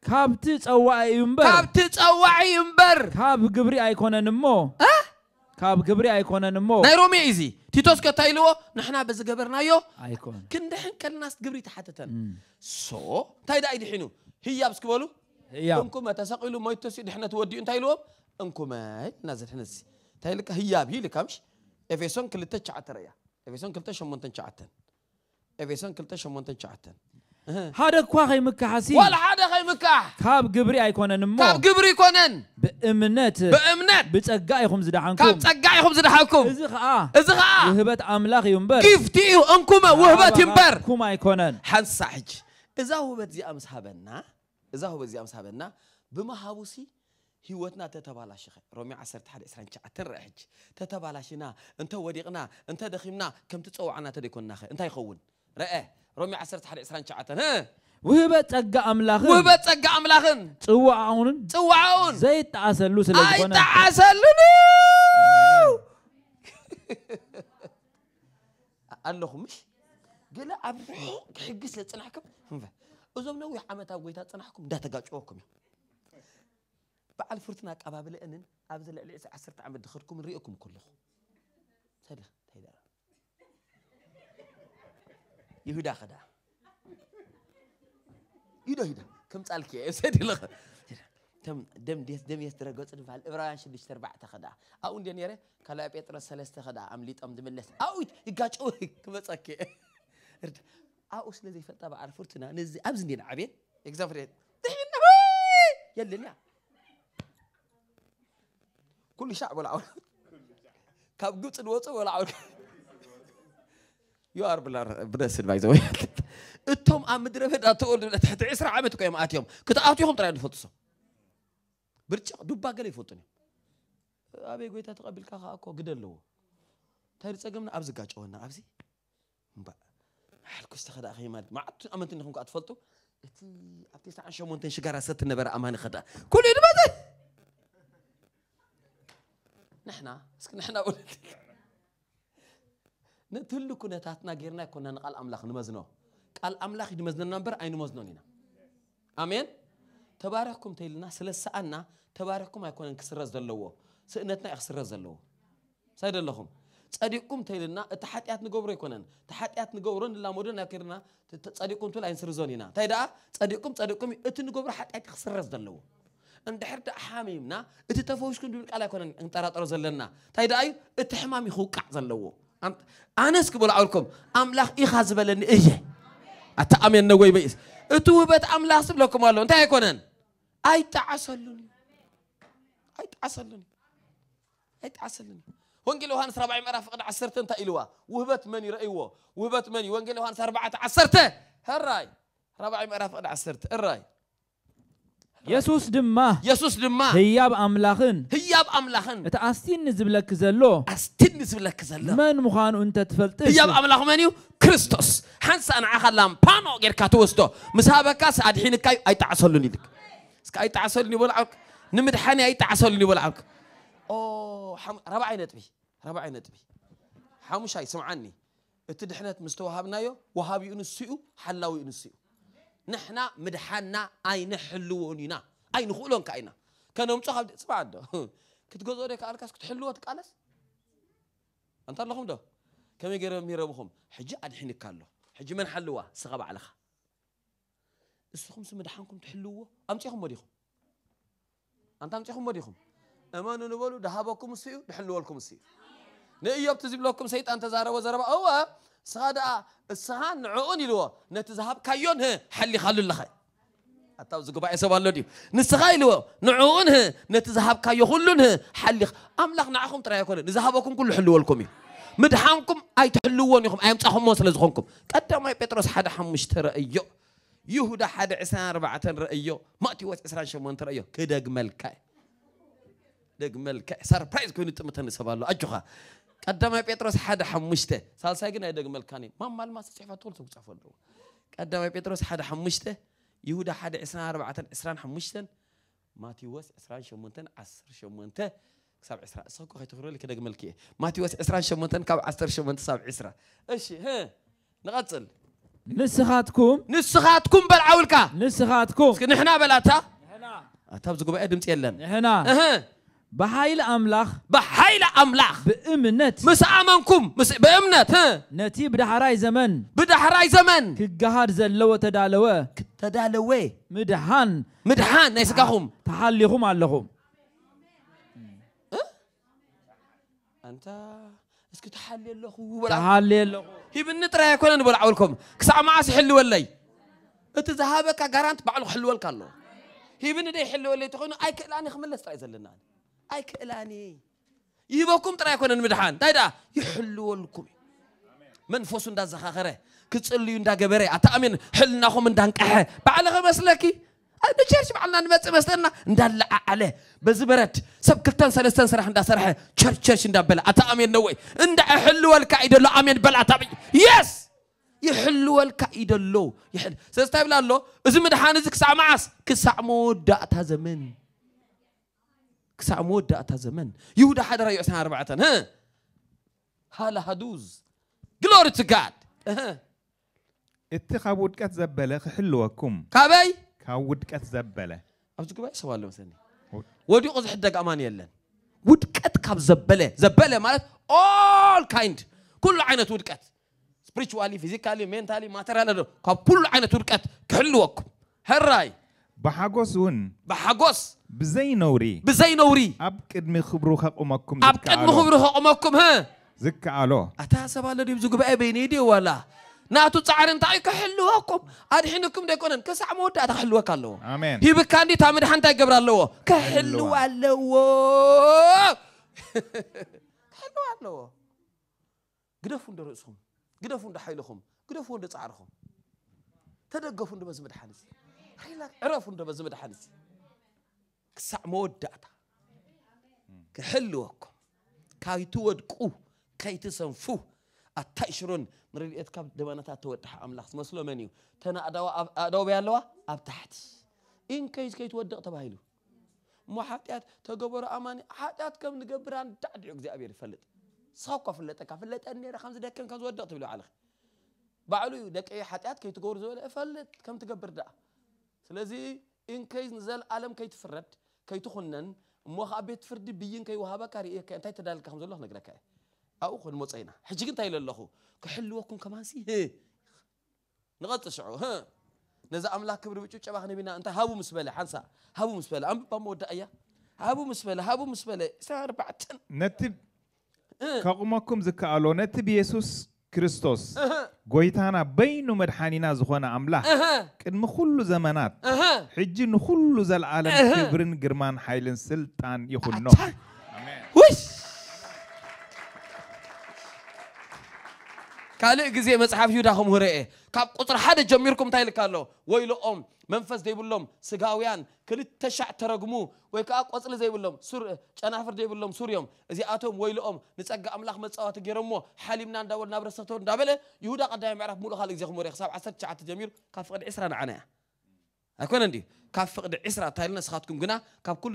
ካብቲ ፀዋዒ እዩ እምበር ካብቲ ፀዋዒ እዩ እምበር ካብ ግብሪ ኣይኮነን ሞ ካብ ግብሪ ኣይኮነን ሞ ናይ ሮሜ እዚ ቲቶስ ከ እንታይ ኢልዎ ንሕና በዝገበርናዮ ክንድሕን ከልናስ ግብሪ ተሓተተን ሶ እንታይ ዳ ይድሒኑ ህያብ ስክበሉ هياب انكم تسقلوا ما يتسد احنا تودي انت هيلو انكم نازل هنس تايلك هياب هي لك امش افيسون كلتا تشعتريا افيسون كلتا شمون تنشعتن افيسون كلتا شمون تنشعتن هذا كوا غي مكح ولا هذا غي مكح كاب جبري ايكون نمو كاب جبري كونن بامنات بامنات بتقع يخم زد حنكم كاب تقع يخم زد حنكم ازخا ازخا وهبت املاخ ينبر كيف تي انكم وهبت ينبر كوما ايكونن حن صحج اذا هو بتزي امسحبنا إذا هو سابنا بما هابوسي هي وتنا تتابع تتبالاشخ رومي عسرت حد إسران شعتر رحج لشنا أنت وديقنا أنت دخيمنا كم تتصوعنا تديكون ناخي أنت يخون رأي رومي عسرت حد إسران شعتر ها وهبت وهبت أجا أجا أملاخن ውህበት ጸጋ አምላኽን ውህበት ጸጋ አምላኽን ጽዋዓውንን ጽዋዓውን ዘይጠዓሰሉ ስለዝኾነ ኣይጠዓሰሉን ኣለኹምሽ ገለ ኣብ ርሑቕ ክሕግዝ حجس لتنحكم أزوم نوي حمتها ويتا تنحكم ده تقال شوكم بعد فرتنا كباب لأنن أبزل لعيسى عسرت عم بدخلكم رئكم كله تلا تلا يهودا خدا يهودا يهودا كم تالك يا سيد الله تم دم ديس دم يسترقو تنفع الإبراهيم شد يشتر بعد تخدا أو إن دنيا كلا بيترس سلست خدا أم ليت أم دملس أو يقاتش أوه كم تالك ኣብኡ ስለ ዘይፈልጣ በዓል ፍርትና ነዚ ኣብዚ እንዴና ዓብየን ኤግዛፍሬት ድሕና የለን እያ ኩሉ ሻዕ ወልዓው ካብ ግብፂ ንወፁ ወልዓው ዩኣር ብደስን ባይ ዘወ እቶም ኣብ ምድረ በዳ ተወልዱ ትሕቲ 20 ዓመት እኮ እዮም ኣትዮም ክትኣትኹም ጥራይ ንፈልጡ ሰብ ብርጭቕ ዱባ ገለ ይፈልጡን እዮም ኣበይ ጎይታ ተቐቢልካ ከዓ እኮ ግደ ኣለዎ እንታይ ንፀገምና ኣብ ዝጋጨወና ኣብዚ እምባእ حلكو استخدا اخي مالك ما عدت امنت انكم قاعد تفلطوا اتي ابتي ساعه شو مونتين شجره ست نبر امان خدا كل يوم نحنا اسك نحنا ولد نتلو كنا تاتنا غيرنا كنا نقال املاخ نمزنو قال املاخ يدمزنا نمبر اينو مزنو نينا امين تبارككم تيلنا سلسانا تبارككم ما يكون انكسر زلوه سئنتنا يخسر زلوه سيد اللهم تصديقكم تيلنا تحتيات نغبر يكونن تحتيات نغبرن لا مودن نكرنا تصديقكم تل عين زونينا تايدا تصديقكم تصديقكم ات حتى يخسر خسرز دلو اندحر دا حاميمنا ات تفوشكم كونن إن ترى انطراطر زلنا تايدا اي ات حمام يخوقع زلو انس كبل عولكم أملاخ اي بلن اي اتامن نوي بيس اتوبت أملاخ سبلكم الله انت كونن اي تعسلني اي تعسلني اي تعسلني ወንጌል ዮሃንስ 4 ምዕራፍ ፍቕዲ 10 እንታይ ኢልዋ ውህበት መን ይረእይዎ ውህበት መን እዩ ወንጌል ዮሃንስ 4 10 ሕራይ 4 ምዕራፍ ፍቕዲ 10 ሕራይ የሱስ ድማ የሱስ ድማ ህያብ ኣምላኽን ህያብ ኣምላኽን እቲ ኣስቲን ንዝብለክ ዘሎ ኣስቲን ንዝብለክ ዘሎ መን ምዃኑ እንተ ትፈልጥ ህያብ ኣምላኽ መን እዩ ክርስቶስ ሓንሳ ንዓኻ ላምፓኖ ጌርካ ትወስዶ ምስ ሃበካስ ኣድሒንካ እዩ ኣይጣዓሰሉን ኢልክ እስካ ኣይጣዓሰሉን ይበልዓውክ ንምድሓኒ ኣይጣዓሰሉን ይበልዓውክ ربع نتبي ربعي نتبي حاموش هاي سمعني اتدحنت مستوى هابنايو وهابي ينسيو حلاو ينسيو نحنا مدحنا اي نحلونينا اي نخولون كاينا كانوا مصوخ عبد سبع عدو كنت قوز اوريك كنت حلوات قالس انت لهم دو كم يقرر ميرا بخم حجي ادحيني كالو حجي من حلوه سغب على خا استخم سمد حانكم تحلوه امتيخم مريخم انت امتيخم مريخم امانو نبولو دهابكم سيو دحلوه لكم سيو نأيوب تزيب لكم سيد أنت زارة وزارة أوه سادة سهان نعوني لو نتذهب كيون ها حلي خلو اللخي أتاو زقبا إسوا الله ديو نسخاي لو نعون ها نتذهب كيو خلون ها حلي أملاك نعاكم ترى يكون نذهبكم كل حلو لكم مدحانكم أي تحلوون يخم أي متحهم موصل زخونكم قدام أي بيتروس حدا حمشت رأيو يهودا حدا عسان ربعة رأيو ما تيوات عسان شمان ترأيو كده جمل كاي دق ملك سربرايز كوني تمتن سبالو أجوها قدماي بطرس حدا حمشته سالساي ግን አይደግመልካኒ ማማል ማስ ጽሕፋ ቶል ተጽፎ ነው ቀዳማይ ጴጥሮስ ሓደ ሓሙሽተ ይሁዳ ሓደ 24 25 ማቴዎስ 28 18 ክሳብ 20 እስኹ ከይትኽረሉ ክደግመልክ እየ ማቴዎስ 28 ካብ 18 ሳብ 20 እሺ ህ ንቐፅል ንስኻትኩም ንስኻትኩም በልዓውልካ ንስኻትኩም ንሕና በላታ እታ ኣብዚ ጉባኤ ድምፂ የለን ንሕና بحيل أملاخ بحيل أملاخ بأمنت مس آمنكم مس بأمنت ها نتي بدحراي زمن بدحراي زمن كجهار زلوا تدالوا تدالوا مدحان مدحان نيسكهم على لهم أنت እስኪ ተሓልየለኹ ተሓልየለኹ ሂብኒ ጥራይ ኣይኮነን በልዓውልኩም ክሳብ መዓስ ይሕልወለይ እቲ ዝሃበካ ጋራንቲ ባዕሉ ክሕልወልካ ኣለዎ حلو ولا ይሕልወለይ እንተኮይኑ ኣይክእላኒ نخمل ጥራይ لنا أيك لاني يبوكم ترى يكون المدحان تايدا يحلو لكم من فوسن دا زخاخرة كتصلي عند جبرة أتأمن حل نخو من دانك أه بعلى خمس لكي أنا شرش بعلى نمت مسلنا ندل على بزبرت سب كتان سلسل سرح عند سرح شرش شرش عند بلا أتأمن نوي عند أحلو الكائد لا أمين بلا تبي يس يحلو الكائد لو يحل سلسل بلا لو إذا مدحان إذا كسامعس كسامودا أتهزمني ክሳብ መወዳእታ ዘመን ይሁዳ ሓደራ 24 ሃላ ሃዱዝ ግሎሪ ቱ ጋድ እቲ ካብ ውድቀት ዘበለ ክሕልወኩም ካበይ ካብ ውድቀት ዘበለ ኣብዚ ጉባኤ ሰብ ኣሎ መስለኒ ወዲቑ ዝሕደግ ኣማን የለን ውድቀት ካብ ዘበለ ዘበለ ማለት ኦል ካይንድ ኩሉ ዓይነት ውድቀት ስፕሪቹዋሊ ፊዚካሊ ሜንታሊ ማተርያል ካብ ኩሉ ዓይነት ውድቀት ክሕልወኩም ሕራይ ብሓጎስ እውን ብሓጎስ بزي نوري بزي نوري أب قدمي خبرو خقمكم أب قدمي خبرو خقمكم ها زكالو أتا سبا لديم بزوك بقى بيني دي ولا ناتو تعارن تايك حلوكم أدحنكم ديكونن كسع مودا تحلوك الله آمين هي بكاندي تامر حنتا قبر الله كحلو الله حلو الله قدفوا عند رؤوسهم قدفوا عند حيلهم قدفوا عند تعارهم تدقفوا عند بزمد حانسي عرفوا عند بزمد حانسي كسع مودعتا كحلوك كاي تود كو كاي تسنفو اتايشرون نريد ايت كاب دبانتا تود حاملاخ مسلو ادو ادو بيالوا ابتحت ان كيس كاي تود دقتا بايلو مو حاطيات تغبر اماني حاطيات كم نغبران تادعو اغزابير فلط ساقا فلطا كفلطا ني رخمز دكن كز ودقت بلو علخ بعلو دقي حاطيات كي تغور زول افلط كم كيتخنن مو خابت فرد بيين كي وهابا كاري إيه كأنتي تدل كهم زلخ نقرأ كأي أو خن مصينا حجيك أنت إلى الله كحلو أكون كمان سي نغط شعو ها نزا أملاك كبر بيجو شو بحنا بينا أنت هابو مسبلة حنسا هابو مسبلة أم بامو دقيا هابو مسبلة هابو مسبلة سعر بعدين نتب كقومكم زكاء لو نتب يسوس كريستوس ጎይታና በይኑ መድሓኒና ዝኾነ ኣምላኽ ቅድሚ ኩሉ ዘመናት ሕጂ ንኩሉ ዘለዓለም ክብርን ግርማን ሓይልን ስልጣን ይኹኖ ካልእ ግዜ መፅሓፍ ይሁዳ ከምኡ ርአ ካብ ቁፅሪ ሓደ ጀሚርኩም እንታይ ይልካ ኣሎ ወይ ልኦም መንፈስ ዘይብሎም ስጋውያን ክልተ ሻዕ ተረግሙ ወይ ከዓ ቆፅሊ ዘይብሎም ጨናፍር ዘይብሎም ሱርዮም እዚኣቶም ወይ ልኦም ንፀጋ ኣምላኽ መፃወቲ ገይሮሞ ሓሊምና እንዳበል ናብ ረሰቶ እንዳበለ ይሁዳ ቀዳማይ ምዕራፍ ሙሉእ ካልእ ግዜ ከምኡ ርአ ክሳብ 19 ጀሚሩ ካብ ፍቅዲ 20 ንዓና እያ ኣይኮነ እንዲዩ كاب فقد عسرة تايلنا سخاتكم جنا كاب كل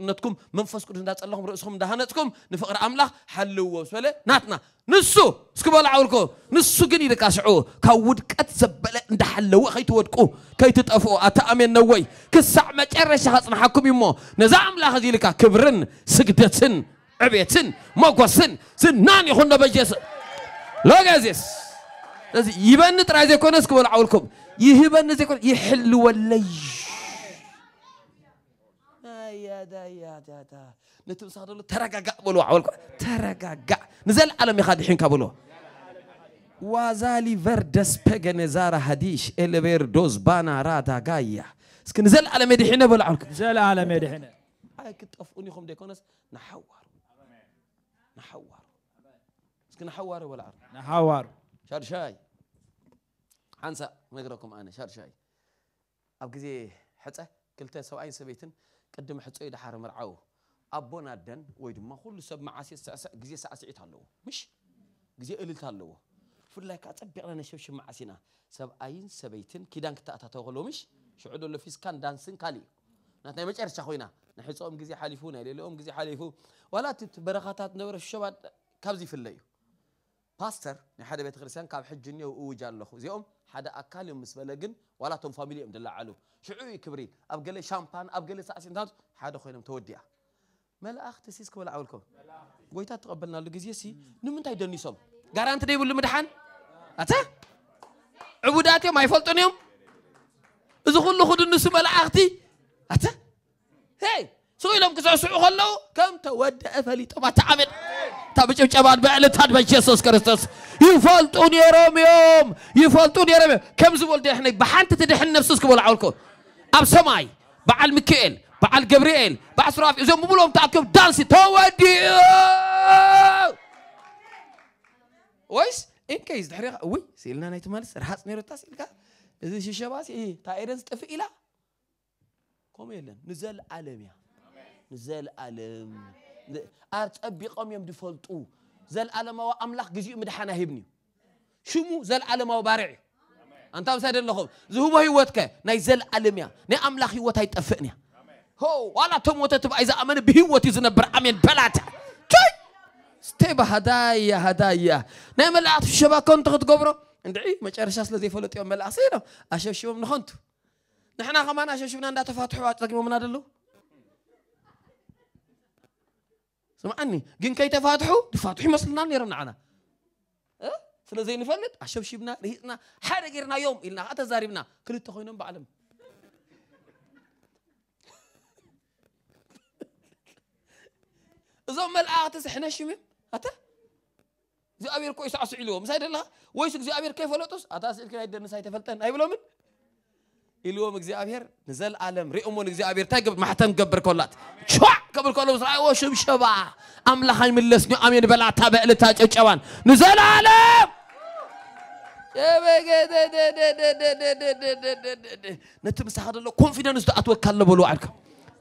نتكم من فسق فسكم ندات اللهم رؤسكم دهانتكم نفقر أملاه حلو وسوله ناتنا نسو سكبال عوركو نسو جني دكاسعو كود كتسبل ندحلوا خيت ودكو كي تتقفوا أتأمن نوي كسع ما ترش هاتنا نحكم يمو نزام لا هذي لك كبرن سكتتن عبيتن ما مقوسن سنان يخون بجس لا جازس يبان نترازي كونس كبال عوركم يهبان زي كون يحلوا الليل ነቲ ምሳ ደሎ ተረጋጋእ በሎ ዓወል ተረጋጋእ ንዘለዓለም ኢኻ ድሒንካ በሎ ዋዛሊ ቨርደስ ፔገነ ዛራ ሃዲሽ ኤለቬርዶዝ ባና ራዳ ጋያ እስኪ ንዘለዓለም የድሒነ በሎ ዓወልክ ዘለዓለም የድሒነ ኣይ ክጠፍኡን ኢኹም ደይኮነስ ንሓዋሩ ንሓዋሩ እስኪ ንሓዋሩ በሎ ዓር ንሓዋሩ ሻድሻይ ሓንሳ ነግረኩም ኣነ ሻድሻይ ኣብ ግዜ ሕፀ ክልተ ሰብኣይን ሰበይትን قدم حصو يد حرم رعو ابونا دن وي دم كل سب معاسي ساس غزي ساسعيت الله مش غزي قللت الله فلاي كاطبق لنا شوش معاسينا سب عين سبيتن كيدان كتاتا تاخلو مش شعدو لو في سكان دانسين كالي نتا مچرش خوينا نحصوم غزي حليفونا ليلوم غزي حليفو ولا تبرخاتات نور الشباب كابزي فليو باستر نحدا بيت خرسان كاب حجني ووجال لخو زيوم حدا أكل مس بلجن ولا توم فاميلي عبد الله علو شعوري كبري أبقي لي شامبان أبقي لي ساعتين تاتو حدا خوينم توديا ما لا أخت سيسك ولا عولكم قويت أتقبلنا لجزية سي نمن تايدون نيسوم غارانت دي بلو مدحان أتا عبوداتي ما يفلتون يوم إذا كل خد النص ما لا أختي أتا هاي سوي لهم كسر سوي خلوا كم تود أفلي تبع تعبت تابچو جوان بعلي تاد بجيسوس كريستوس يفالتون يا روم يوم يفالتون يا روم كم زبول احنا بحنت احنا نفسوس كبول عولكو اب سماي بعل ميكائيل بعل جبريل بعل سراف اذا مو بلهم تعكم دانس تودي ويس ان كيس دحري وي سيلنا نايت مالس رحص نيرو تاسيلكا اذا شو شباس ايه تايرنس طفي الى كوم يلن نزال عالم يا نزل عالم ኣርፀቢቖም እዮም ዝፈልጡ ዘለኣለማዊ ኣምላኽ ግዜኡ ምድሓና ሂብኒ እዩ ሽሙ ዘለኣለማዊ ባርዕ እዩ ኣንታ ምሳይ ኣለኹም ዝህቦ ሂወት ከ ናይ ዘለኣለም እያ ናይ ኣምላኽ ሂወት ኣይጠፍእን እያ ሆ ዋላ እቶም ወተት ብኣይ ዝኣመነ ብሂወት እዩ ዝነብር ኣሜን በላታ ይ ስተባ ሃዳያ ሃዳያ ናይ መላእክቲ ሽባ ኮንቱ ክትገብሮ እንድዒ መጨረሻ ስለ ዘይፈለጥ እዮም መላእክሲ ኢሎም ኣሸብሽቦም ንኾንቱ ንሕና ኸማን ኣሸብሽብና እንዳተፋትሑ ኣፀጊሞምና ደለዉ سمعني جن كي تفاتحوا تفاتحوا مثلنا نيرنا أنا أه؟ سلزي نفلت عشب شبنا رهيتنا حارة غيرنا يوم إلنا حتى زاربنا كل التخوينهم بعلم زوم ملعقة تسحنا شمي أتا زي أبير كويس عصي علوم سايد الله ويسك زي أبير كيف ولوتوس أتا سألك هيدا نسايد فلتن هاي بلومن إلوم إجزي أبير نزل عالم رئمون إجزي أبير تجب محتم كبر كلات شو قبر كلات وصراع وشم شبع أم لحن من لسني أمين بلا تابع لتاج أجوان نزل عالم نتم سحر الله كون فينا نزد أتوى كلب ولو عرك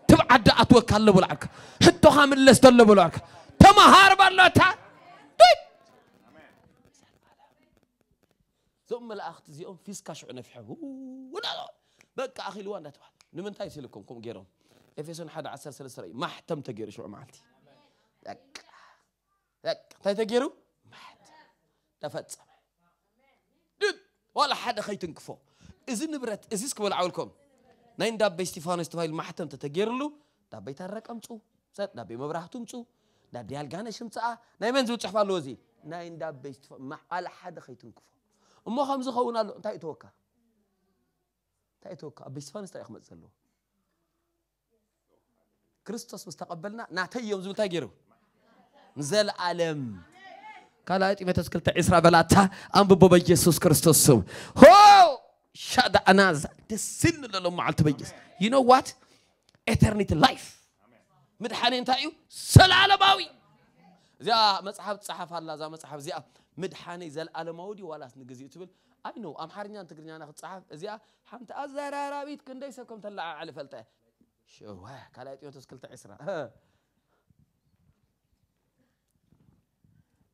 تبع عد أتوى كلب ولو عرك حتو حامل لس تلب ولو عرك تم هارب الله تا ثم الأخت زيهم فيس كاشو عنا في حبو ونالو بقى اخي لوان دات واحد نمن تاي سيلكم كم غيرهم افيسون حدا عسر سلسل سري ما حتم تغير شو معناتي دك دك تاي تغيرو ما حد تفتص دد ولا حدا خي تنكفو ازي نبرت ازي سكو العولكم ناين داب بي ستيفانوس تفايل ما حتم تتغيرلو داب بي تارقم صو صد داب بي مبرحتم صو دا ديال غانا شمصا ناي منزو تصحفالو زي ناين داب بي ستيفان ما على حدا خي تنكفو امو خمز خونالو تاي توكل እንታይ ተወካ ኣብ በይስፋንስ እንታይ ክመፅ ዘለ ክርስቶስ ምስ ተቐበልና ናተይ እዮም ዝብል እንታይ ገይሩ ንዘለዓለም ካልኣይ ጢሞቴዎስ ክልተ ዒስራ በላታ ኣንብቦ በኢየሱስ ክርስቶስ ስም ሆ ሻዳእናዛ ደስ ንለሎ መዓልቲ በየስ ዩ ኖ ዋት ኤተርኒቲ ላይፍ ምድሓኔ እንታይ እዩ ዘላለማዊ እዚኣ መፅሓፍ ትፀሓፍ ኣላ እዛ መፅሓፍ እዚኣ ምድሓነይ ዘለኣለማዊ ድ ዋላስ ንግዜኡ ትብል أي نو أم حرنيا تقرني أنا خطأ أزياء حمت أزرع رابيت كن ديسا كم تلا على فلتة شو ها كلايت يوتوس كلت عسرة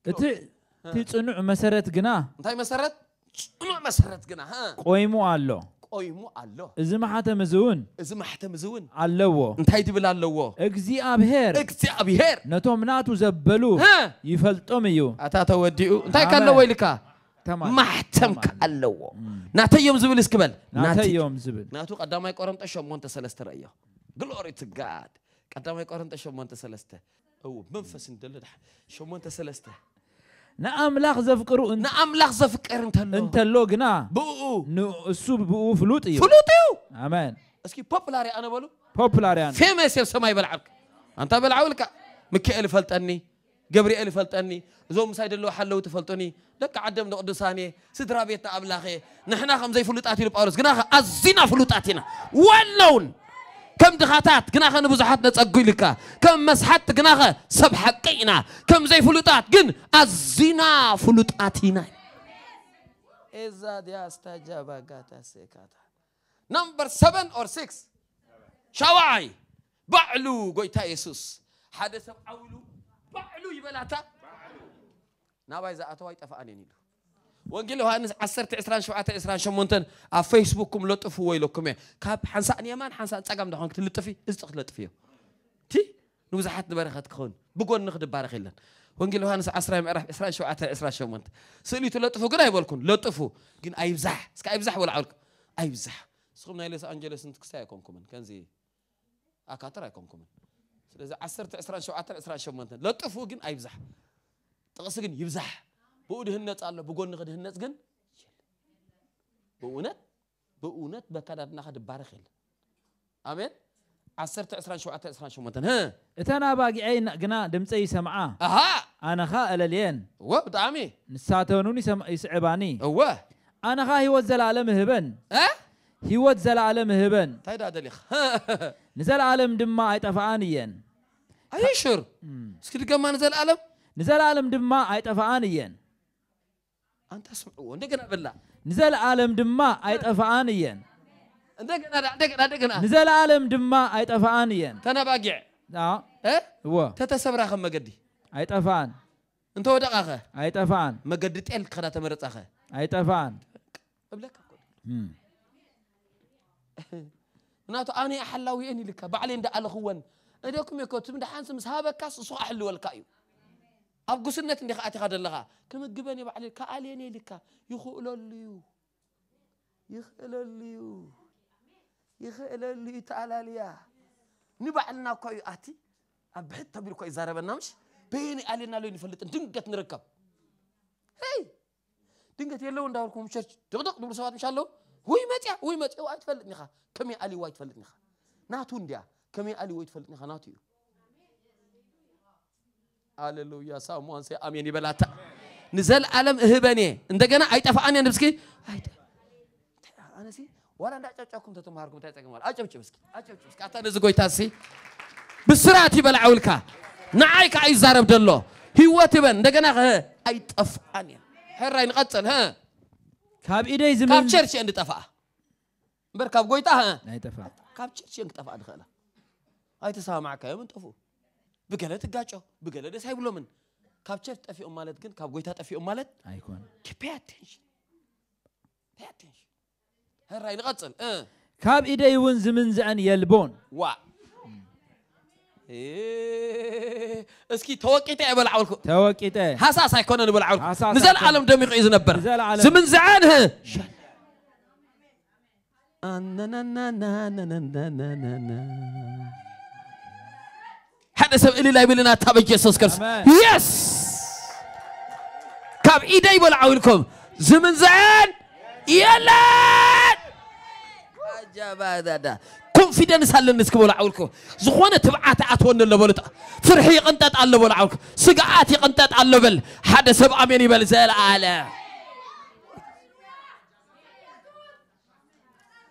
تي تي تصنع مسرت جنا تاي مسرت تصنع مسرت جنا ها قويمو على قويمو على إذا ما حتى مزون إذا ما حتى مزون على لو تاي تبل على لو إكزي أبهر إكزي أبهر نتو مناتو زبلو ها يفلت أميو أتا تودي تاي كان لو محتمك ኣለዎ ናተዮም ዝብል እስክበል ናተዮም ዝብል ናቱ ቀዳማይ ቆሮንጦስ 8 ሰለስተ ርእዮ ግሎሪ ቱ ጋድ ቀዳማይ ቆሮንጦስ 8 ሰለስተ እው መንፈስ እንደለ 8 ሰለስተ ንኣምላኽ ዘፍቅሩ ንኣምላኽ ዘፍቅር እንተሎ እንተሎ ግና ብኡ እሱ ብኡ ፍሉጥ እዩ ፍሉጥ እዩ ኣመን እስኪ ፖፕላርያ ኣነ በሉ ፖፕላርያ ፌመስ ሰብ ሰማይ በልዓልካ አንታ በልዓውልካ ሚካኤል ፈልጠኒ ገብርኤል ይፈልጠኒ እዞም ምሳይ ደለዉ ሓለው ተፈልጡኒ ደቂ ዓደም ንቅዱሳኔ ስድራ ቤትና ኣምላኸ ንሕና ከምዘይፍሉጣት ኢሉ ጳውሎስ ግና ኣዝና ፍሉጣት ኢና ወለውን ከም ድኻታት ግናኸ ንብዙሓት ነፀጉ ኢልካ ከም መስሓት ግናኸ ሰብ ሓቂ ኢና ከም ዘይፍሉጣት ግን ኣዝና ፍሉጣት ኢና ኤዛ ድያ ስታጃባጋታ ሴካታ ናምበር ሰቨን ኦር ሲክስ ሻዋዓይ ባዕሉ ጎይታ የሱስ ሓደ ሰብ ዓውሉ بعلو يبلاتا نباي زعتو هاي تفاني نيلو وانجيل يوحنس عصر تسران شو عت إسران شو مونتن على فيسبوككم لطفوا ويلكم يا كاب حنس أني مان حنس تجمع ده هنكت لطفي لطفيه تي نوزح حد بارخات كون بقول نخد بارخيلا وانجيل يوحنس عصر يوم إرح إسران شو عت إسران شو مونت سليت لطفوا قناي بقولكم لطفوا جن أيبزح سك أيبزح ولا عرق أيبزح سخمنا إلى سان جيلس كمان كان زي أكاتر كمان ስለዚ 1 27 28 ለጥፉ ግን አይብዛሕ ጥቕሲ ግን ይብዛሕ ብኡ ድህነፅ ኣሎ ብጎኒ ክድህነፅ ግን ብእውነት ብእውነት በከዳድና ክድባርኽ የለን ኣሜን 12728 እተን ኣባጊዐይ ግና ድምፀይ ይሰምዓ ኣሃ ኣነኻ እለልየን እወ ብጣዕሚ ንሳተኑን ይስዕባኒ እወ ኣነኻ ሂወት ዘለኣለም እህበን ሂወት ዘለኣለም እህበን እንታይ ዳ ደሊኻ ንዘለኣለም ድማ ኣይጠፋኣን እየን ኣይሽር እስኪ ድገማ ንዘለኣለም ንዘለኣለም ድማ ኣይጠፋኣን እየን ኣንታ ስምዕዎ እንደገና በላ ንዘለኣለም ድማ ኣይጠፋኣን እየን እንደገና እንደገና እንደገና ንዘለኣለም ድማ ኣይጠፋኣን እየን ተነባጊዕ እዎ ተተሰብራ ከም መገዲ ኣይጠፋኣን እንተወደቃኸ ኣይጠፋኣን መገዲ ጤል ከዳ ተመረፃኸ ኣይጠፋኣን እብለካ ምክንያቱ ኣነ ኣሓላዊአን ይልካ ባዕለ እንዳኣለኽወን እደኩም እኮ እቲ ምድሓንስ ምስ ሃበካስ እሱ ኣሕልወልካ እዩ ኣብ ጉስነት እንዲ ከዓ እቲኻ ዘለኻ ክምግበን የባዕል ከኣልየን የልካ ይኽእለሉ እዩ ይኽእለሉ እዩ ይኽእለሉ እዩ ተኣላልያ ንባዕልና እኳ እዩ ኣቲ ኣብ ብሕት ተቢሉ እኳ እዩ ዛረበና ምሽ በየኒ ኣልየና ለዩ ንፈልጥን ድንገት ንርከብ ይ ድንገት የለው እንዳበልኩም ቸርች ድቕድቕ ድብሉ ሰባት ምሽ ኣለዉ ወይ መፅያ ወይ መፅያ ኣይትፈልጥኒኻ ከመይ ኣልይዋ ኣይትፈልጥኒኻ ናቱ እንዲያ كمي علي ويت فلتني خناتي يا سامون سي امين يبلاتا نزل عالم هبني اندغنا ايطفاني نبسكي ايت انا سي ولا ندا تشاكم تتمهركم تتقم ولا اجب تشبسك اجب تشبسك حتى نز غويتا سي بسرعه يبلعولك نعايك اي زرب دلو هيوتي بن اندغنا ايطفاني هر راي نقتل ها كاب ايدي زمن كاب تشيرشي اند طفا بركاب غويتا ها ايطفا كاب تشيرشي اند طفا دخله ኣይተሰማምዓካ እዮም እንጠፍኡ ብገለ ትጋጮ ብገለ ደስ ኣይብሎምን ካብ ቸርች ጠፊኦም ማለት ግን ካብ ጎይታ ጠፊኦም ማለት ኣይኮነ ኣቴንሽን ሕራይ ንቐፅል ካብ ኢደይ እውን ዝምንዝአን የልቦን ዋ እስኪ ተወቂጠ የበልዓውልኩ ተወቂጠ ሃሳስ ኣይኮነን በልዓውልኩ ንዘለዓለም ደሚቑ እዩ ዝነበር ዝምንዝዓን ኣነናናናናናናና كدسب إلي لا يبلنا تابع جيسوس كرس يس كاب إيدا يبلا عولكم زمن زين يلا عجب هذا ده كونفيدنس هل نسك بولا عولكم زخوانة تبعات أتون اللي بولتا فرحي قنتات على بولا عولك سقعاتي قنتات على بل حد سب أمين يبل زال على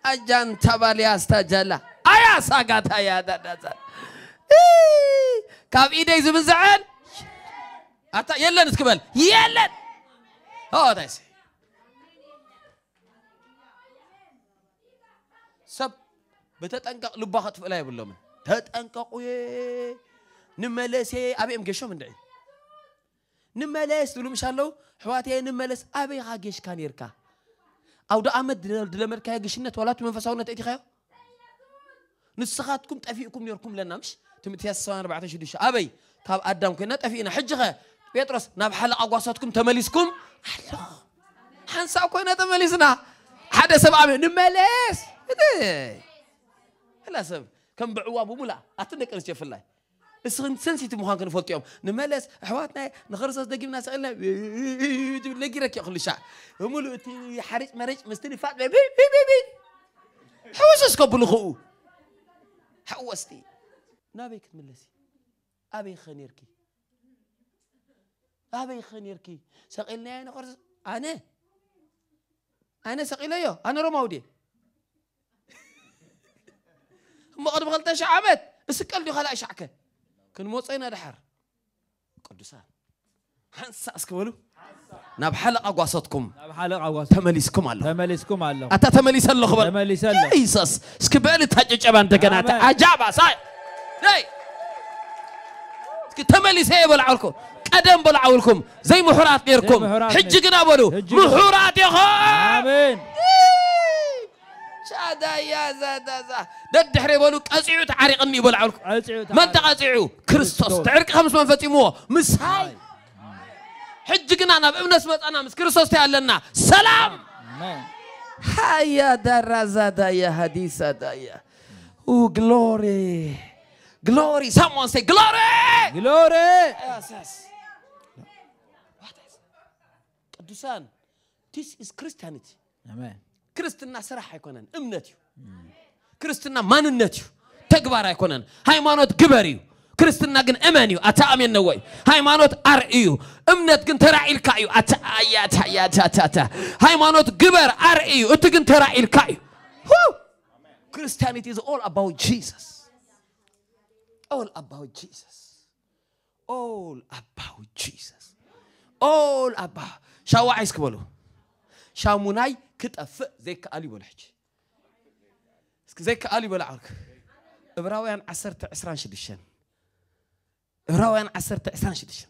أجان تبالي أستجلا أيا ساقات يا دا دا كاف إيدي زبن زعل أتا يلا نتكبل يلا هو دايس سب بتات أنك لبخت في الله يقول من تات أنك قوي نملس هي أبي أم قشوم من دعي نملس تقولوا مش هلو حواتي نملس أبي عاجش كان يركا أو ده أمد دل دل مركا عاجش النت ولا تمن فسونا تأتي خيو نسخاتكم تأفيكم يركم لنا مش ربعة 14 ابي كاب ادم كنا تفينا حجخه بيترس نبحل أقواساتكم تمليسكم الله حنسا كنا تمليسنا حدا سبعة من نملس إيه. لا سب كم بعواب ملا اتنك أنت في الله اسخن سنسيت مهان كن فوت يوم نملس احواتنا نخرص دقيمنا سالنا نقرك يا كل شع وملو حرج مرج مستني فات بي بي بي بي حوسس قبل خو حوستي نابي كتملسي أبي خنيركي أبي خنيركي سقيلني أنا قرص أنا أنا سقيلة يو أنا رمودي ما قد بغلت شعمت السكال دي خلاش عكة كن موت أنا دحر قدسان هنسا أسكولو ناب حلق أقواصتكم ناب حلق أقواصتكم تمليسكم الله تمليسكم الله أتا تمليس الله خبر تمليس الله يسوس سكبالي تحجج أبان تقنات نعم. أجابة صحيح سيب بلعولكم قدم بلعولكم زي محرات غيركم حج قنابلو محرات يا آمين شادا يا زادا زاد دد حري بلو قصيو تعريق اني بلعولكم ما انت قصيو كريستوس تعرق خمس من فتيموه مساي حج قنانا بابنس متنا مس كريستوس تعلنا سلام هيا درزا دايا حديثا دايا او جلوري Glory. Someone say glory. Glory. Yes, yes. ቅዱሳን ዲስ ኢዝ ክርስቲያኒቲ ክርስትና ስራሕ ኣይኮነን እምነት እዩ ክርስትና ማንነት እዩ ተግባር ኣይኮነን ሃይማኖት ግበር እዩ ክርስትና ግን እመን እዩ ኣተኣሜን ነወ እዩ ሃይማኖት ኣርኢ እዩ እምነት ግን ተራኢልካ እዩ ኣተኣያታያታታታ ሃይማኖት ግበር ኣርኢ እዩ እቲ ግን ተራኢልካ እዩ ክርስቲያኒቲ ኢዝ ኦል ኣባውት ጂሰስ all about Jesus. All about Jesus. all about شاو عايز كبلو شاو مناي كتف زيك علي بلحج زيك علي بلعك إبراهيم عسرت عسران شدشن إبراهيم عسرت عسران شدشن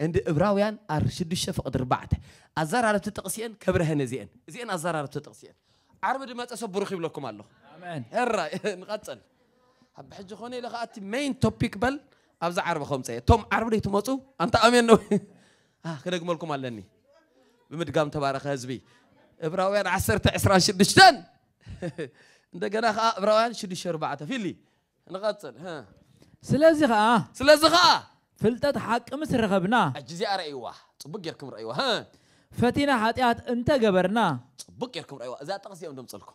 عند إبراويان أرشدش فقد ربعت. أزار على تتقسين كبرهن نزين. زين أزار على تتقسين عربي ما أصبر بروخي بلكم الله آمين هرا نقتل أب حج خوني لخا أتي مين توبيك بل أبز عرب خمسة توم عرب لي تموتوا أنت أمين نو آه كنا نقول لكم على إني بمد قام تبارك هزبي إبراهيم عسر تعسر شد أنا ده جنا خا إبراهيم شد أنا عتا في لي نغطر ها سلازخا سلازخا فلتت حق مصر رغبنا أجزي أرأيوا طبق يركم رأيوا ها فتينا حتيات أنت جبرنا طبق يركم رأيوا إذا تغزي أمدم صلكم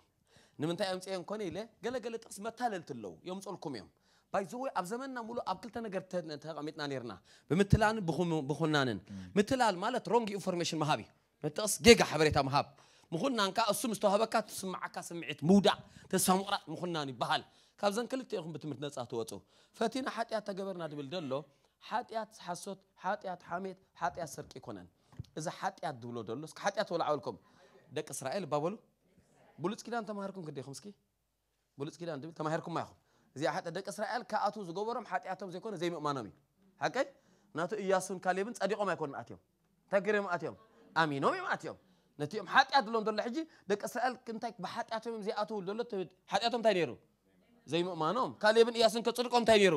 ንምንታይ ኣምፅአ እንኮነ ኢለ ገለገለ ጥቕሲ መታለልቲ ኣለዉ የምፀልኩም እዮም ባይዝወ ኣብ ዘመንና ሙሉእ ኣብ ክልተ ነገር ተቐሚጥና ነርና ብምትላልን ብኹናንን ምትላል ማለት ሮንግ ኢንፎርሜሽን ምሃብ እዩ ነጥቕስ ጌጋ ሓበሬታ ምሃብ ምኹናን ከዓ እሱ ምስ ተዋህበካ ትስማዓካ ስምዒት ምውዳእ ተስፋ ምቑራጥ ምኹናን ይበሃል ካብዘን ክልተ ኢኹም ብትምህርቲ ነፃ ትወፁ ፈቲና ሓጢኣት ተገበርና ድብል ደሎ ሓጢኣት ሓሶት ሓጢኣት ሓሜት ሓጢኣት ስርቂ ይኮነን እዚ ሓጢኣት ድብሎ ደሎ ሓጢኣት ወላዓበልኩም ደቂ እስራኤል ባበሉ ብሉፅ ኪዳን ተማሃርኩም ክደይኹምስኪ ብሉፅ ኪዳን ትብል ተማሂርኩም ኢኹም እዚኣ ሓጢ ደቂ እስራኤል ካብኣቱ ዝገበሮም ሓጢኣቶም ዘይኮነ ዘይምእማኖም እዩ ሓቀይ ናቱ እያሱን ካሌብን ፀዲቖም ኣይኮኑ ኣትዮም እንታይ ገይሮም ኣትዮም ኣሚኖም እዮም ኣትዮም ነቲኦም ሓጢኣት ድሎም ዘሎ ሕጂ ደቂ እስራኤል እንታይ ብሓጢኣቶም እዮም ዘይኣትው ዘሎ ሓጢኣቶም እንታይ ነይሩ ዘይምእማኖም ካሌብን እያሱን ከፅድቆም እንታይ ነይሩ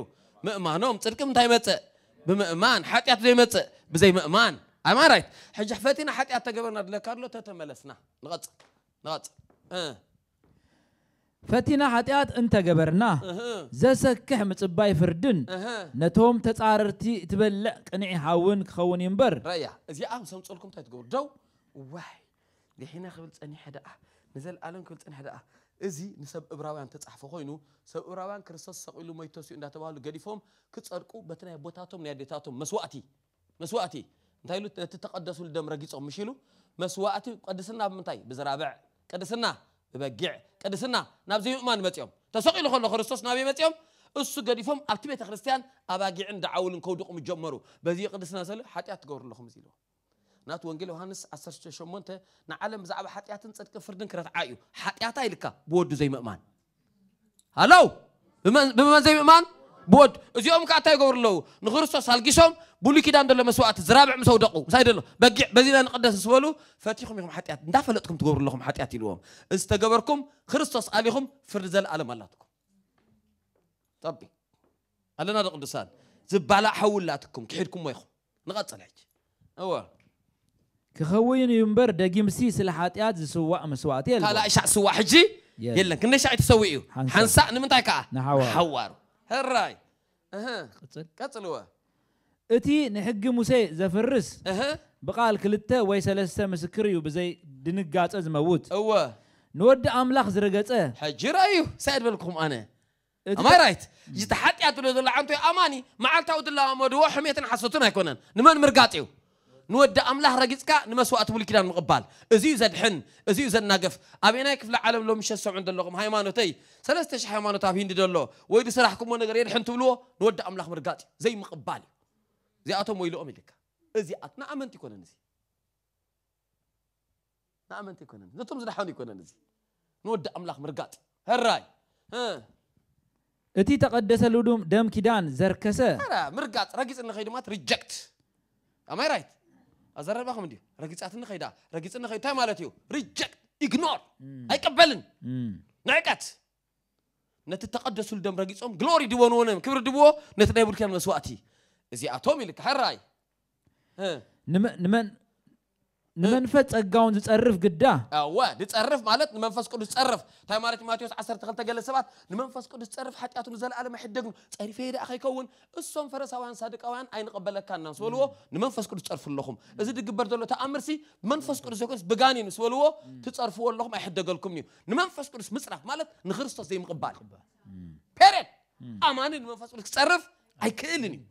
ምእማኖም ፅድቅም እንታይ መፅእ ብምእማን ሓጢኣት ዘይመፅእ ብዘይምእማን ኣማራይት ሕጂ ፈቲና ሓጢኣት ተገበርና ድለካ ድሎ ተተመለስና ንቐፅእ ንቐፅእ فتنا حتيات انت جبرنا زسكح متباي فردن نتوم تتعارتي تبلع كني هاون خون ينبر رايا ازي اهم سمت لكم تقول جو واي لحين خبلت اني حدا نزل الان قلت اني حدا ازي نسب ابراوان تتحف خوينو سب ابراوان كرسوس سقيلو ميتوسي اندا تبالو غديفوم كتصركو بتنا بوتاتوم نياديتاتوم مسواتي مسواتي انتايلو تتقدسو الدم رقيصو مشيلو مسواتي قدسنا بمنتاي بزرابع كدسنا ببجع كدسنا نبزي يؤمن متيوم تسقي لخل خرستوس نبي متيوم السو قديفهم أكتبه تخرستيان أباجع عند عاول كودكم يجمرو بزي قدسنا سل حتى تقول لهم زيلو نات وانجيل يوحنس أسرش شمونت نعلم زعب حتى تنسد كفردن كرت عيو حتى تايلك بود زي مؤمن هلاو بما بما زي مؤمن بود ازيوم كاتا يقول له نغرسو سالكيسوم بولي كيدان دول مسوات زرابع مسودقو مسايد له بقع بزينا نقدس سولو فاتيخم يخم حتيات ندافلتكم تقول لهم حتيات اليوم استقبركم خرسوس عليهم فرزل على ملاتكم طبي هل انا قدسان زبالا حولاتكم كحيركم ويخم نغطس عليك اوه كخوين ينبر دقيم سيس الحاتيات زي سواء مسوات يلا لا اشع سواء حجي يلا كنا اشع تسوي ايو حنساء نمنتاي كاه نحوار حوار هالراي اها قتل قتلوا اتي نحق موسى زفرس اها بقال كلته وي ثلاثه بزي وبزي دنقاصه زموت هو نود املاخ زرقصه حجي رايو سعد بالكم انا ما رايت جيت حقيات ولد الله عنتو اماني معناتها ود الله مدوح حميت حصتنا يكونن نمن مرقاطيو نود أمله رجزك نمسوا أتبول كده مقبال حن أزيو زد نقف أبينا كيف العالم لو مش السمع عند اللهم هاي ما نتي سلستش هاي ما نتابين دي دلله ويد سرحكم من غير حن تبلو نود أملاه مرقات زي مقبالي زي أتوم ويلو أملك أزي أتنا أمنتي تكون نزي نأمنتي تكون نزي نتوم زرحوني كنا نزي نود أملاه مرقات هالراي ها أتي እቲ ተቐደሰ ልዱም ደም ኪዳን ዘርከሰ ምርጋፅ ረጊፅ ንኸይድማት ሪጀክት ኣማይ ራይት أزرر بخم دي رجعت أتني خيدا رجعت أنا خيدا تاي مالتيو ريجكت إغنور أي كبلن نايكات نت تقدس الدم رجعت أم غلوري دي وان كبر دبو نت نايبر كان مسواتي زي أتومي لك هراي نمن نمن ንመንፈስ ጸጋውን ዝጸርፍ ግዳ እወ ዝጸርፍ ማለት ንመንፈስ ቅዱስ ዝጸርፍ እንታይ ማለት ማቴዎስ 12 ገለ ሰባት ንመንፈስ ቅዱስ ዝጸርፍ ሓጢኣቱ ንዘለኣለም ኣይሕደግኑ ፀሪፈ ዳኣ ከይከውን እሶም ፈረሳውያን ሳድቃውያን ኣይንቐበለካ ና ዝበልዎ ንመንፈስ ቅዱስ ትፀርፉ ኣለኹም እዚ ድግበር ዘሎ ተኣምርሲ መንፈስ ቅዱስ ዘይኮንስ ብጋኒ እዩ ዝበልዎ ትፀርፍዎ ኣለኹም ኣይሕደገልኩም እዩ ንመንፈስ ቅዱስ ምፅራፍ ማለት ንክርስቶስ ዘይምቕባል ፔሬድ ኣማኒ ንመንፈስ ቅዱስ ክፀርፍ ኣይክእልን እዩ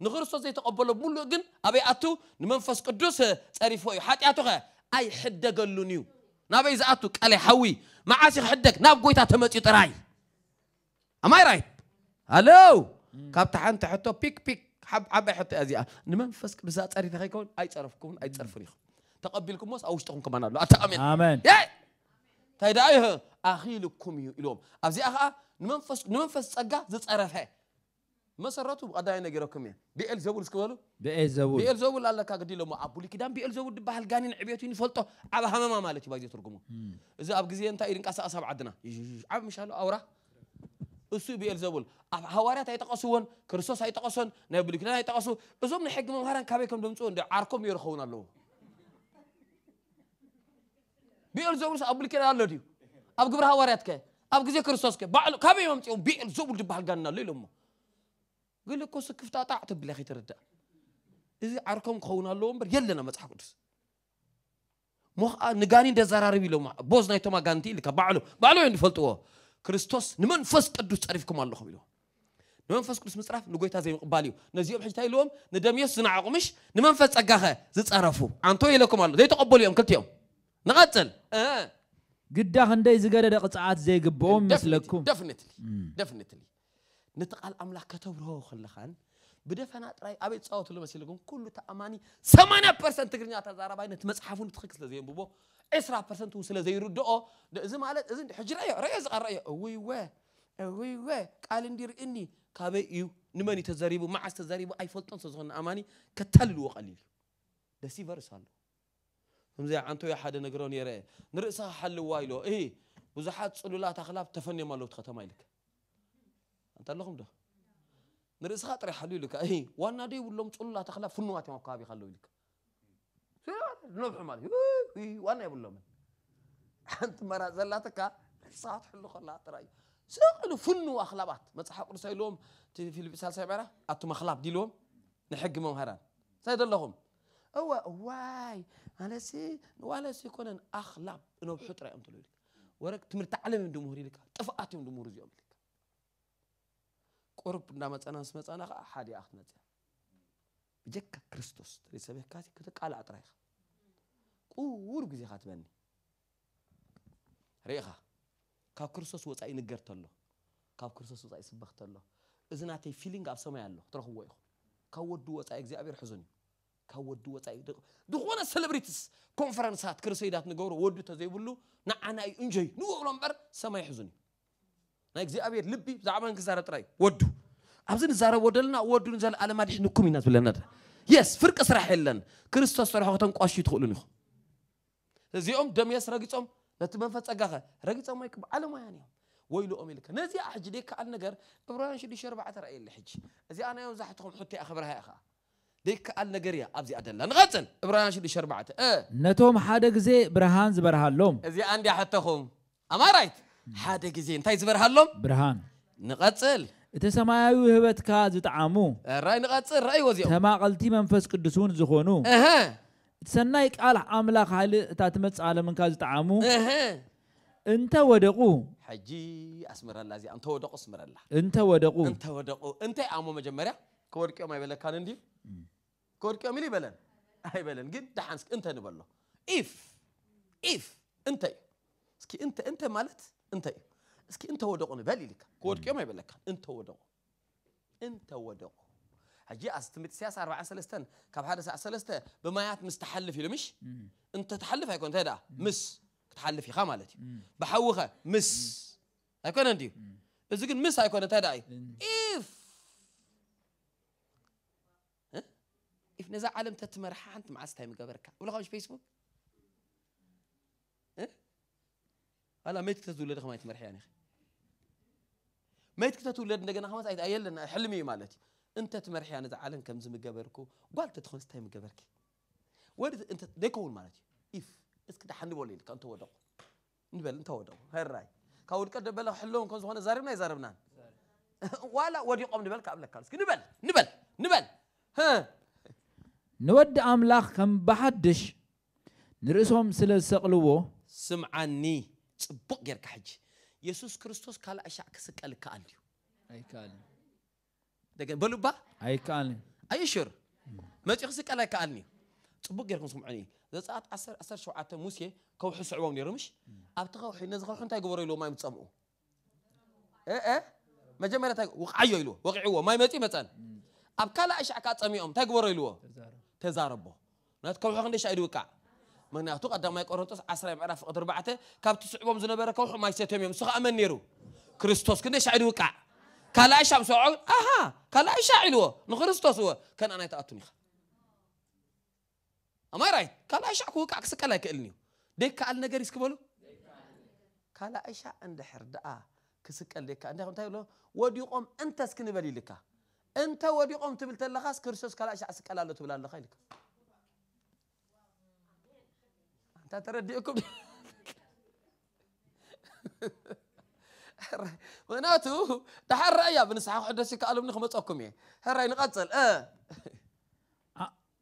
نغرسو زي تقبلو بمولو اقن ابي اتو نمنفس قدوس تعرفو ايو حاتي اتو اي حده قلو نيو نابي اتو كالي حوي ما عاسيخ حدك ناب قويتا تمتي تراي اما اي رايب هلو كابتا حانتا بيك بيك حب عب اي حتو ازي نمنفس قدوس تعرفو ايو اي تعرفكم اي تعرفوني تقبلكم موس او اشتغن كمان الله اتأمين امين يأي تايدا ايه اخيلكم يو الوم افزي اخا نمنفس نمنفس اقا زي تعرفه مسراتو قداي نغيرو كمي بيل زبول سكولو بيل زبول بيل زبول الله كاك دي لما ابولي كدان بيل زبول دبال غاني نعبيتو نفلطو على حمامه مالتي باجي ترغمو اذا اب غزي انت ايرن قسا عدنا عم مشالو اورا اسو بيل زبول اب حواريات اي تقسون كرسوس اي تقسون نابولي كدان اي تقسو ازوم نحق مهران كابيكم دمصو اند عاركم يرخون الله بيل زبول ابولي كدان الله دي اب غبر حواريات كي اب غزي كرسوس كي بعلو كابيم امصو بيل زبول دبال غاننا ليلمو قل لك كوسك كفتا طاع تبلا خي تردا اذا عركم خونا الله امبر يلنا مصحف قدس مخ آه، نغاني ده زراري بيلو ما بوز نايتو ما غانتي لك بعلو بعلو عند فلطو كريستوس نمنفس قدس تعرفكم الله خو بيلو نمنفس قدس مصراف نغويتا زي مقباليو نزيوم حجتاي لهم ندميس نعقمش نمنفس اغاخه زصرفو انتو يلكم الله زي تقبلو يوم كلتيوم نغتل اه قداخ انداي زغره دقصات زي قبوم مثلكم ديفينيتلي ديفينيتلي نتقال أملاك كتبره خلخان بدفنات راي أبي تصوت له بس يلقون كله تأماني ثمانية بيرسنت تقرني على تزارة باي نتمسحفون تخكس لزين بوبو إسرع بيرسنت وصل زي ردوه ده إذا ما لد إذا حجر أي رأي زق رأي أوي وا أوي وا قال ندير إني كابي يو نماني تزاريبو مع تزاريبو أي فلتن صدقنا أماني كتل وقليل ده سيفر سال هم زي عن توي حدا نقرون يرى نرسها حل وايلو إيه بزحات صلوا لا تفني ما لو تختم عليك انت لهم ده نرس خاطر يحلوا لك اي وانا دي ولهم تقول لا تخلى فنوات ما كابي خلوا لك نوح ما وانا يقول لهم انت مرا زلاتك صاحت حلو خلا تراي سقلوا فنوا اخلابات ما تصحى قرصا لهم في البسال سبعره اتو مخلاب دي لهم نحق مهرا سيد لهم هو واي انا سي ولا سي كونن اخلاب انه بحط انت لك ورك تمر تعلم من دمهري لك طفاتي من ቁርብ እናመፀና ምስ መፃና ከዓ ሓደ እያ ክትመፅእ ብጀካ ክርስቶስ ተሰበካሲ ክተቃልዕ ጥራይ ኢኻ ቁር ግዜኻ ትበኒ ርኢኻ ካብ ክርስቶስ ወፃኢ ንገር ተሎ ካብ ክርስቶስ ወፃኢ ስበኽ ተሎ እዚ ናተይ ፊሊንግ ኣብ ሰማይ ኣሎ ትረኽቦ ኢኹም ካብ ወዱ ወፃኢ እግዚኣብሔር ሕዙን እዩ ካብ ወዱ ወፃኢ ዝኾነ ሰለብሪቲስ ኮንፈረንሳት ክርስይዳት ንገብሮ ወዱ ተዘይብሉ ንዓና እዩ እንጀይ ንውቕሎ እምበር ሰማይ ሕዙን እዩ ናይ እግዚኣብሔር ልቢ ብዛዕባ ንክዛረብ ጥራይ ወዱ ኣብዚ ንዛረቦ ዘለና ወዱ ንዘለ ኣለማድሒ ንኩም ኢና ዝብለና የስ ፍርቂ ስራሕ የለን ክርስቶስ ሰርሖ ክተንቋሹ ትኽእሉን ኢኹም እዚኦም ደምየስ ረጊፆም ነቲ መንፈስ ፀጋኸ ረጊፆም ወይ ዓለማውያን እዮም ወይልኦም ኢልከ ነዚኣ ሕጂ ደይከኣል ነገር ዕብራውያን 6 4 ረእየለ ሕጂ እዚኣ ናይ መብዛሕትኩም ሕቶ እያ ክብርሃ ኢኻ ደይከኣል ነገር እያ ኣብዚኣ ደላ ንቐፅል ዕብራውያን 6 4 ነቶም ሓደ ግዜ ብርሃን ዝበርሃሎም እዚኣ እንድያ ሕተኹም ኣማራይት ሓደ ግዜ እንታይ ዝበርሃሎም ብርሃን ንቐፅል እቲ ሰማያዊ ህበትካ ዝጠዓሙ ራይ ንቐፅል ራእይዎ እዚኦም ተማቐልቲ መንፈስ ቅዱስ እውን ዝኾኑ እቲ ሰናይ ቃል ኣምላኽ ሃይሊ እታ ትመፅእ ዓለምንካ ዝጠዓሙ እንተወደቁ ሕጂ ኣስምረላ እዚኣ እንተወደቁ ኣስምረላ እንተወደቁ እንተወደቁ እንታይ ኣሞ መጀመርያ ክወድቅዮም ኣይበለካን እንዲ ክወድቅዮም ኢሉ ይበለን ኣይበለን ግን ድሓንስ እንተ ንበሎ ኢፍ ኢፍ እንታይ እዩ እስኪ እንተ እንተ ማለት انت ايه اسكي انت ودقون بالي لك كود كيوم يبلك انت ودقون انت ودقون حجي استمت سياسة 4 سلستن كاب حدا ساعة سلستة بمايات مستحلف يلو مش انت تحلف هيكون تدا مس تحلف يخا مالتي بحوخة مس هيكون عندي إذا كن مس هيكون تدا اي اف إيه؟ اف نزا عالم تتمرحا انت معستها مقبرك ولا خوش فيسبوك ألا ما يتكتزوا لدخ ما يتمرح يعني ما يتكتزوا لدخ نجنا خمس أيد أيل لنا حلمي مالتي أنت تمرح يعني زعلن كم زم جبركو قال تدخل استايم جبرك ورد أنت ديكول مالتي إف اسكت حنبولين بولين كان تودق نبل أنت تودق هاي الرأي كاول كده بلا حلون كان زمان زارمنا زارمنا ولا ودي قام نبل كابلك كارس نبل نبل نبل ها نود أملاخ كم بحدش نرسهم سلسلة قلوه سمعني صبوق جرك حج يسوس كريستوس قال أشع كسك ألك أليو أي كان دكان بلو با أي كان أي شر ما تخسك ألك أليو صبوق جركم سمعني إذا سأت أسر أسر شو عت موسى كوا حس عوام يرمش أبتغى وحين نزغ وحين تاي قبر يلو ما يتصمو إيه إيه ما جمع رتاي وقعيو يلو وقعيو ما يمتى مثلا أب كلا أشع كات أميهم تاي قبر يلو تزاربو نتكلم عن ليش أدوكا ምክንያቱ ቀዳማይ ቆሮንቶስ 10 ምዕራፍ ፍቅድ 4 ካብቲ ስዕቦም ዝነበረ ከውሑ ማይ ሰትዮም እዮም ንሱ ከዓ መን ነይሩ ክርስቶስ ክንደይ ሻዕ ይውቃዕ ካልኣይ ሻዕ ምስ ወዐዩ ኣሃ ካልኣይ ሻዕ ኢልዎ ንክርስቶስ እዎ ከነኣናይ ተኣቱን ኢኻ ኣማይ ራይት ካልኣይ ሻዕ ክውቃዕ ክስቀል ኣይክእልን እዩ ደይከኣል ነገር ይስክበሉ ካልኣይ ሻዕ እንድሕር ደኣ ክስቀል ደይካ እንታይ እንታይ ብሎ ወዲቆም እንተስ ክንበል ኢልካ እንተ ወዲቆም ትብል ተለኻስ ክርስቶስ ካልኣይ ሻዕ ስቀል ኣሎ ትብል ኣለካ ኢልካ حتى ترديكم ምክንያቱ ድሓር ረአያ ብንስሓ ክሕደስ ይከኣሉምኒ ክመፀኩም እየ ሕራይ ንቐፅል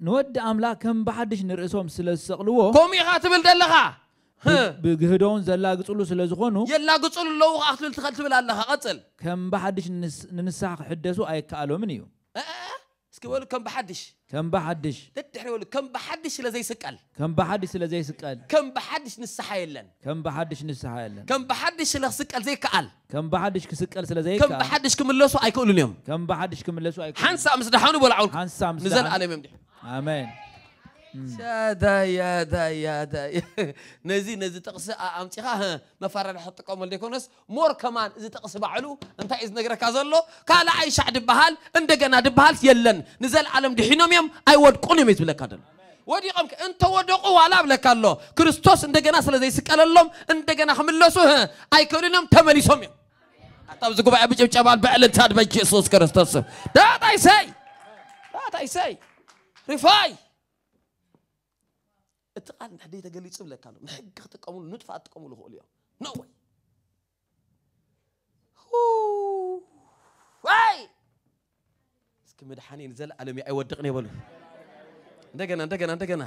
ንወዲ ኣምላክ ከም ብሓድሽ ንርእሶም ስለ ዝሰቕልዎ ከምኡ ኢኻ ትብል ዘለኻ ብግህዶውን ዘላግፅሉ ስለ ዝኾኑ የላግፅሉ ኣለዉ ከዓ ክትብል ትኽእል ትብል ኣለኻ ቐፅል ከም ብሓድሽ ንንስሓ ክሕደሱ ኣይከኣሎምን እዩ اسكول كم بحدش كم بحدش تتحري يقول كم بحدش الا زي سقال كم بحدش الا زي سقال كم بحدش نسحى يلن كم بحدش نسحى يلن كم بحدش الا سقال زي كال كم بحدش كسقال الا زي كال كم بحدش كم لسو اي كل يوم كم بحدش كم لسو اي كل حنسى مسدحون ولا عول حنسى مسدحون نزل عليهم امين شاداي يا داي يا داي نزي نزي تقصي آه، آه، أمتيها ما فرنا قوم اللي كونس مور كمان إذا تقص بعلو أنت إذا نقرأ كازلو قال أي شعب بحال عندنا بحال يلن نزل عالم دحينهم يوم أي ود قنيم يتبلى كذل ወዲቖም እንተ ወደቑ ዋላ ብለካ ኣሎ ክርስቶስ እንደገና ስለ ዘይስቀለሎም እንደገና ክምለሱ ኣይክእሉንም ተመሊሶም እዮም ኣብዚ ጉባኤ ብጭብጨባል ብዕልልታ ድመ ሱስ ክርስቶስ ዳጣይሰይ ዳጣይሰይ ሪፋይ لك ቃል ንሕደይ ተገሊፁ ብለካ ኣሎ ንሕጊ هو اليوم ትጥቀምሉ ይኽእሉ እዮም ነወይ ወይ እስኪ መድሓኒን ዘለዓለም ኣይወድቕን የበሉ እንደገና እንደገና እንደገና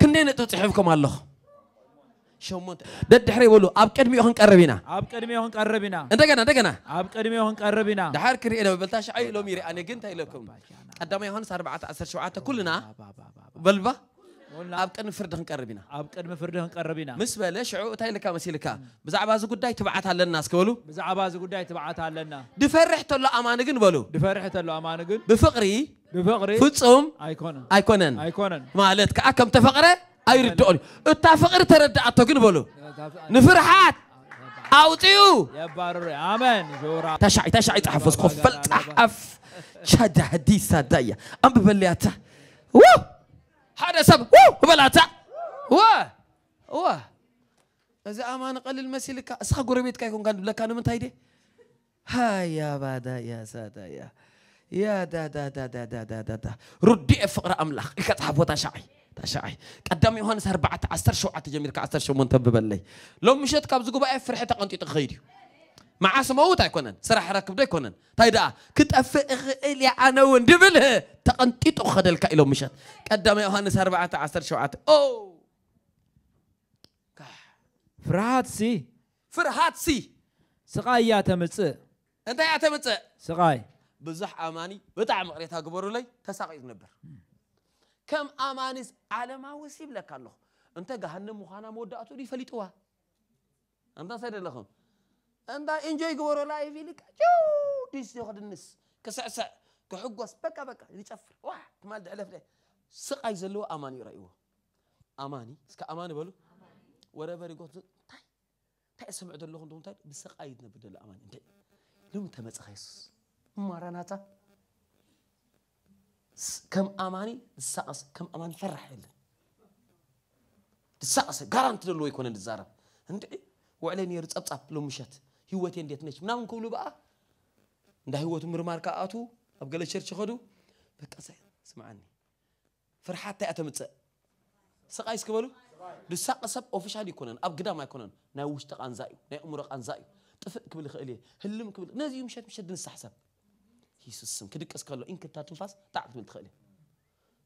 ክንደይ ነጥብ الله شومون دد حري بولو اب قدميو قربينا اب قدميو كنقربينا اندغنا اندغنا اب قدميو قربينا دحار كري انا بلتاش اي لو ميري انا جنت اي لكم قدامي يوحنا 4 10 كلنا بلبا أب كن فردهن كربينا أب كن مفردهن كربينا مسبة ليش عو تايل كام سيلكا بزعب هذا قد داي تبعت على الناس كولو بزعب هذا قد داي تبعت على الناس دفرحت الله أمانة جن بلو دفرحت الله أمانة جن بفقري بفقري فتصهم أيكونا أيكونا أيكونا ما لتك أكم تفقرة أيرد تقول التفقر ترد أتوكن بلو نفرحات أوتيو يا بارو آمين شورا تشعي تشعي تحفظ خفلت أحف شد حديث سادية أم ببليته Woo! هذا سب بلاتا وا وا إذا أمان قال المسيح لك اسخ قربيت كا يكون كان لك انا من تايدي ها يا بادا يا سادا يا يا دا دا دا دا دا دا دا, دا. ردي فقر أملاخ إكتحف وتشعي تشعي قدام يوحناس 14 17 جميل 18 شو تبب لي لو مشيت كاب زغبا فرحتك أنت تخيري مع سموت يكونن سرح ركب ده يكونن تايدا طيب كتف إلي أنا وندبله تقنتي تأخذ الكائلو مشت قدام يوحنس أربعة عشر شو عت أو فرحات سي فرحات سقاي يا تمتص أنت يا تمتص سقاي بزح أماني بتاع مقريتها قبر لي تساقي نبر كم أمانيس على ما وسيب لك الله أنت جهنم مخانا مودعته دي فليتوها أنت سيد لهم أنت إنجوي قبر لايف يليك جو ديس يا خد النس كسعسع كحق وسبك بك اللي تفر واه تمال دعلف ليه سق أي زلوا أماني رأيوه أماني سك أماني بلو ورا بري قط تاي تاي سمع دلهم دون تاي بس سق أي نبدأ الأمان أنت لم تمت خيس مارنا تا كم أماني سأس كم أمان فرح لنا سأس غارنت دلوا يكون الزارب أنت وعلى نيرت أبطأ لو مشت هوتي انديت نش منام كولو بقى ده هوتو مرمار كااتو ابغلا شيرش خدو بقى سمعني فرحات تاع تمتص سقايس كبلو دو ساق سب اوفيشال يكونن اب قدام ما يكونن نا وش تقان زايو نا امور قان زايو طف كبل خلي هلم كبل نازي يمشي مشد نسحسب يسوس سم كدك اسكالو انك تاع تنفاس تاع تبل تخلي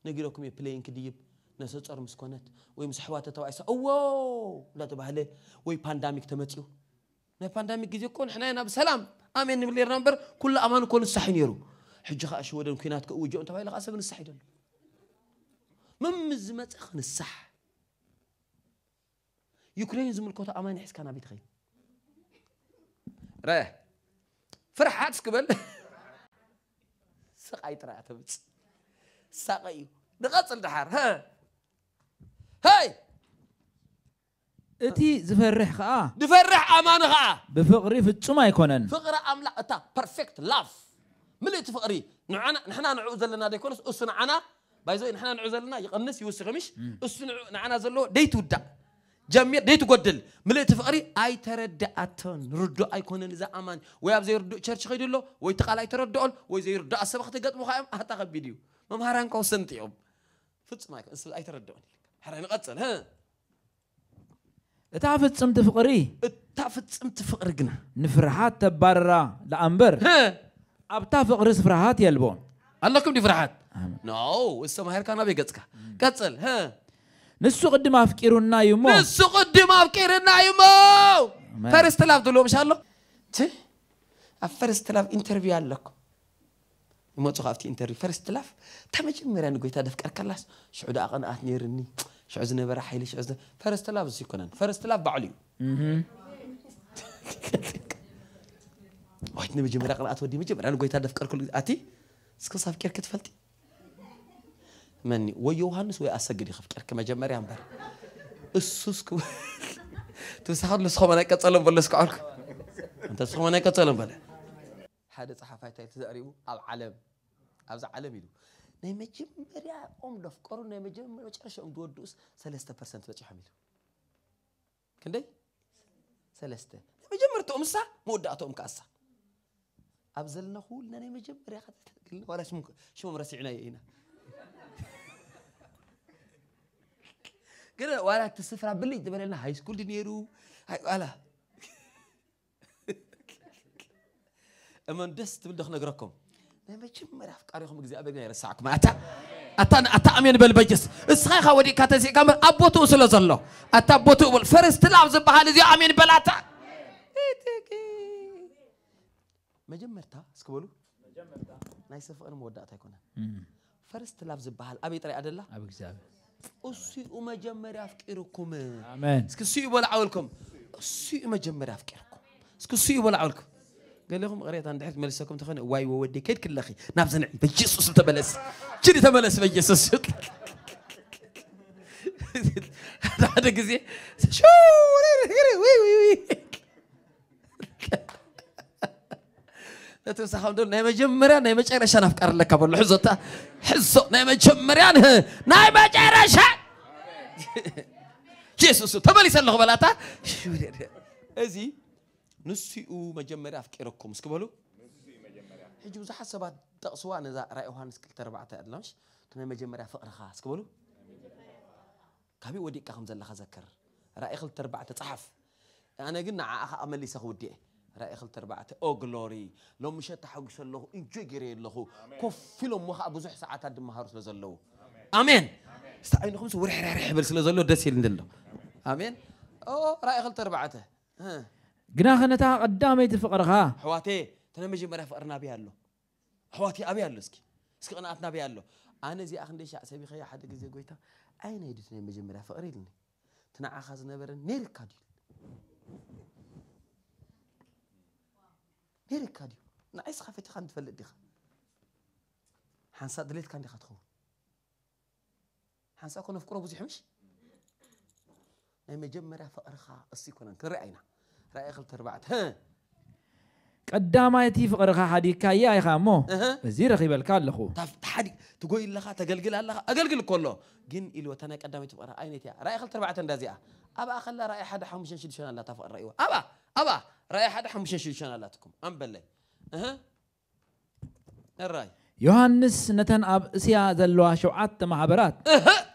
نقيروكم يا بلاين كديب نسوت ارمس كونت ويمسحوات تواعس اوه لا تبهله وي بانداميك تمتيو ناي بانداميك جي كون حنا هنا بسلام امين ملي رامبر كل امان كون صح نيرو حجا خاش ود كينات كو وجو انت بايل خاصك نصح يدل من مز مت نصح يوكرين زم الكوتا امان يحس كان بيت خير راه فرحات قبل سقايت راه تبص سقايو نغسل دحار ها هاي እቲ ዝፈርሕ ከዓ ዝፈርሕ ኣማኒ ከዓ ብፍቕሪ ፍጹም ኣይኮነን ፍቕሪ ኣምላኽ እታ ፐርፌክት ላቭ ምልእቲ ፍቕሪ ንሕና ንዕኡ ዘለና ደይኮነስ እሱ ንዓና ባይዘ ንሕና ንዕኡ ዘለና ይቐንስ ይውስኽ ምሽ እሱ ንዕኡ ንዓና ዘለዎ ደይትውዳእ ጀሚር ደይትጎድል ምልእቲ ፍቕሪ ኣይተረዳኣተን ርዶ ኣይኮነን እዛ ኣማኒ ወይ ኣብ ዘይርድእ ቸርች ኸይዱ ኣሎ ወይ እቲ ቓል ኣይተረድኦን ወይ ዘይርዳእ ሰብ ክትገጥሙ ከዓ እዮም ኣታ ከቢድ እዩ መምሃራን ከውሰንቲ እዮም ፍጹም ኣይተረድኦን ሕረ ንቐፅል اتعفتصم تفقري اتعفتصم تفقرقنا نفرحات تبارا لامبر ابتافق رس فرحات يلبون انكم دي فرحات نو اسا ماهر كانا بيغصك قتل ها نسو قدم افقيرونا يمو نسو قدم افقيرنا يمو فرست لاف دلو مش الله تي افرست لاف انترفيو عليكم يمو تخافتي انترفيو فرست لاف تمجمر انا قلت ادفكر كلاس شعود اقن اتنيرني شو عزنا برحي ليش عزنا فرست لاف سيكونن فرست لاف بعلي وايد نبي جمرة قلنا أتودي مجبر أنا قوي تعرف كل أتي سكوا صاف كير كتفلتي مني ويوهانس ويا أسجدي خف كير كما جمرة أمبر السوسكو تسحب لسخو منك تسلم بلسك عرق أنت سخو منك تسلم بلا هذا صحفاي تاي تزاريو العالم أبز العالم يلو ናይ መጀመርያ ኦም ደፍቀሩ ናይ መጀመርያ መጨረሻኦም ዝወድኡስ ሰለስተ ፐርሰንት በፂሖም ኢሉ ክንደይ ሰለስተ ናይ መጀመርቲኦም እሳ መወዳእቶኦም ከኣሳ ኣብ ዘለና ኩልና ናይ መጀመርያ ካተተግልና ዋላ ሽሞም ረሲዕናዮ ኢና ግን ዋላ እቲ ስፍራ ብልይ ዝበለልና ሃይስኩል ድነይሩ ዋላ እመን ደስ ትብል ዶክ ነግረኩም نمشي قاريهم غير ساك ما أتان أتأمين بالبجس إسخاء ودي كاتسي كم أبوتو سلزلا أتأبوتو فرست لابز بحال زي أمين بلاتا مجمع تا سكولو نايس فقر مودة تكون فرست لابز بحال أبي ترى أدلة أبي كذاب أسي أمجمع رافكيركم آمين سكسي ولا عولكم أسي أمجمع رافكيركم سكسي ولا عولكم قال لهم غريت انا دحرت ملسكم تخن واي وودي كيد كل اخي نافز نعي بجيسوس تبلس شنو تبلس بجيسوس هذا غزي شو وي وي وي ተወሳኻም ደሎ ናይ መጀመርያ ናይ መጨረሻ ናፍቃር ኣለካ በሎ ሕዞታ ሕዞ ናይ መጀመርያ ናይ መጨረሻ تبلس ተመሊሰ بلاتا شو ازي نسيو مجمرة فكركم سكبلو حجوا زح سبعة تقصوا أنا ذا رأيوها نسكت تربعة أدلمش كنا مجمرة فقر خاص كبلو كابي ودي كهم زل خذكر رأي خل تربعة تصحف أنا قلنا عا خامل لي سخودي رأي خل تربعة أو غلوري لو مش تحوق سله إنجيري له كفيلم وها أبو زح ساعة دم هارس بزلو آمين استعين خمس ورح رح رح بس لزلو دسيل آمين أو رأي خل تربعته ها قناه خنتا قدامي تفقر خا حواتي تنا مجمريا فقرنا بي الله حواتي ابي الله اسكي اسكي قناعتنا بي الله انا زي اخ نديش عسبي خيا حد زي غويتا اين هيدت ني مجمريا فقر يلني تنا عخا زنبر نيركا دي نيركا دي نعيس خفت خان تفلق ديخ حنسا دليت كان ديخ تخون حنسا كنا فقرو بزيح مش ናይ መጀመርያ ፍቕርኻ እሱ كنا ክንርኢ ኢና رأي خلت ها قدام ايتي فقر خا حديك يا اخا مو وزير أه. خيبل قال لخو تف تحدي تقول الا خا تقلقل الله اقلقل كله جن الو تنا قدام ايتي فقر اينيت يا رأي خلت ربعت اندازيا ابا خلى رأي حدا حمشن شد شان الله تفقر رأيه ابا ابا رأي حدا حمشن شد شان الله تكم ام بلي اها الرأي يوهانس نتن اب سيا زلوا شعات معبرات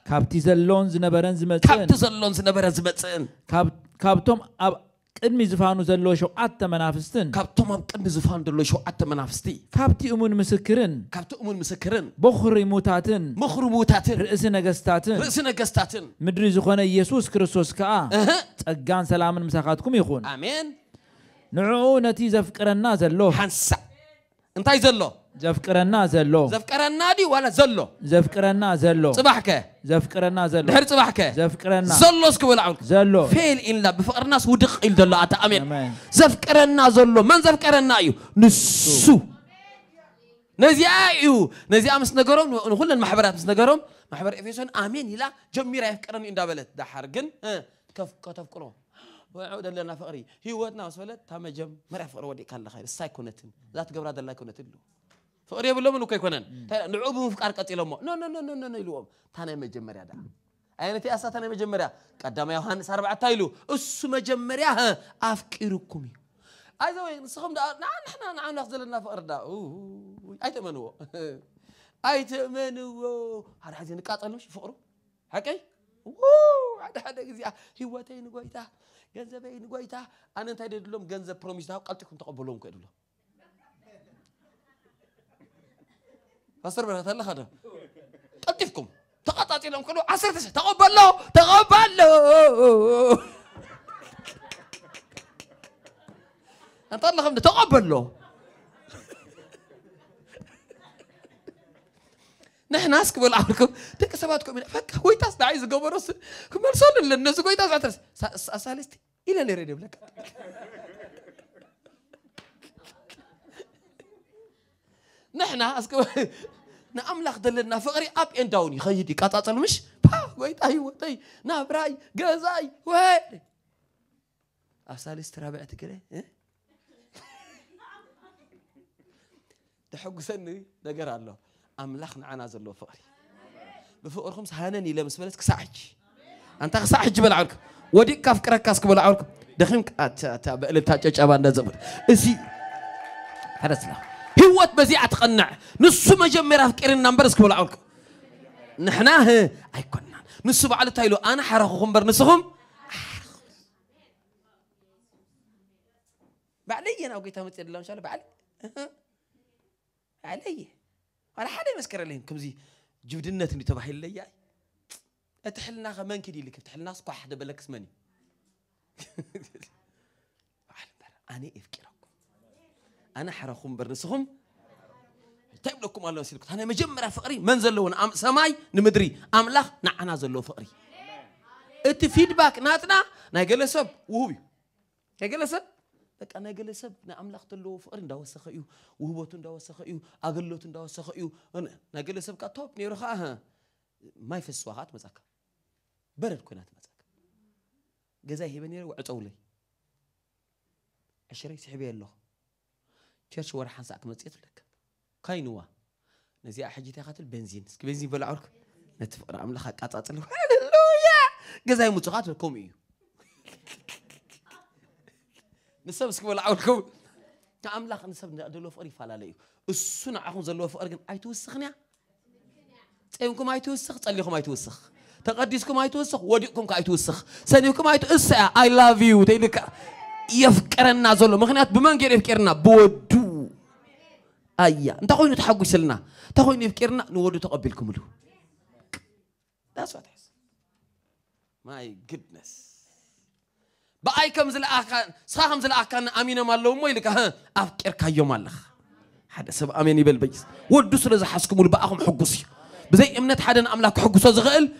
كابتي زلون زنبرن زمتن كابتي زلون زنبرن زمتن كاب كابتم اب قدمي زفانو زلو شو عطا منافستن كابتو مب قدمي زفانو زلو شو عطا منافستي كابتي امون مسكرن كابتو امون مسكرن بخري موتاتن مخرو موتاتن رئيس نغستاتن رئيس نغستاتن مدري زخونا يسوس كريسوس كا اه تقان سلامن مساقاتكم يخون امين نعو نتي زفكرن نازلو حنسا انتاي زلو زفكرنا زلو زفكرنا دي ولا زلو زفكرنا زلو صباحك زفكرنا زلو دهر صباحك زفكرنا زلو سكبل العلق زلو فيل إن لا بفقر الناس ودق إل دلو أتا أمين زفكرنا زلو من زفكرنا أيو نسو نزي أيو نزي أمس نقرهم نقول المحبرات مس نقرهم محبر إفيسون آمين يلا جميرة يفكرني إن دابلت دحر جن كف كتف كرو وعود لنا فقري هي وتنا وسولت تام جم رودي كان لخير سايكونتن لا تقبل هذا لا يكونت له فقريب لهم إنه كيكونن نعوبهم في كاركة إلهم نو نو نو نو نو إلهم تانا مجمرة دا أنا تي أسا تانا مجمرة قدام يا هان سربع تايلو أسو مجمرة ها أفكركم أيضا وين سخم دا نحن نحن نحن نخزل لنا فقر دا أي تمنو أي تمنو هذا حزين نقاط علمش فقره هكاي وو هذا هذا جزيء هوتين قويتها جنزة بين قويتها أنا تايد لهم جنزة بروميز ده قلت لكم تقبلهم كده لهم فاستر بنا تلا خدم قطفكم تقطعتي لهم كلو عسر تسع تقبل له تقبل له أنت خدم تقبل له نحن ناس كبر عمركم تك سباتكم من فك هو كويتاس دا قبر رص كمال صلوا للناس هو كويتاس عترس سالستي إلى اللي ريدي بلك نحن اسكو ناملخ نعم، دلنا فقري اب ان داون يخيدي قطاطل مش با وي تاي وي نابراي نعم، غزاي وي افسالي استرابع تكري إيه؟ تحق سني نقر الله املخنا عنا زلو فقري بفقر خمس هانني لمس بلت كساحج انت كساحج بلا عرك ودي كاف كركاس بلا عرك دخيم تابع لتاجا شابان نزبر اسي هذا سلام بزي أتقنع ትቐንዕ ንሱ መጀመርያ ፍቂርና እምበር لا ዓውልክ ንሕና أي كنا በዓሉ እንታይ تايلو أنا ሓረኽኹም خمبر ንስኹም بعلي أنا وقيتها متي الله إن شاء الله بعلي علي على حدا مسكر عليهم كم زي جبدنا تني تبحي لي أتحلنا غمان كدي لك تحلنا صباح حدا بلك سمني أنا إفكركم أنا حرخم برنسهم انتي بلوكم الله سيدك انا مجمرة فقري من زلون ام سماي نمدري ام لا نعنا زلو فقري اتي فيدباك ناتنا نا جلسب وهو يا جلسب لك انا جلسب نا ام لا تلو فقري ندا وسخيو وهو تندا وسخيو اغلوت ندا وسخيو انا نا جلسب كا توب نيرخا ما في سواحات مزاك برد كنات مزاك جزاي هبنير وعطولي عشرين سحبي الله تشرش ورحان ساك مزيت لك كاينوا نزي حجي تاخات البنزين سك بنزين بلا عرك نتفقر عمل خا قاطاطل هللويا غزاي متخات لكم اي نسب سك بلا عركم تعمل خا نسب ندلو فقري فالا ليو السنع اخو زلو فقر كن اي توسخنيا تيمكم اي توسخ تصليكم اي توسخ تقديسكم اي توسخ وديكم كاي توسخ سنيكم اي توسخ اي لاف يو تيلك يفكرنا زلو مخنات بمن غير يفكرنا بودو أيا أنت خوين تحقوا سلنا أنت خوين يفكرنا نودو تقبلكم له That's what happens My goodness بأي كم زل أكان صاهم زل أكان أمين ما لو ما يلك أفكر كيوم الله حد سب أمين يبل بيس ودو سلز حسكم ول بأهم حقوسي بزي إمنت حدا أملاك حقوس زغل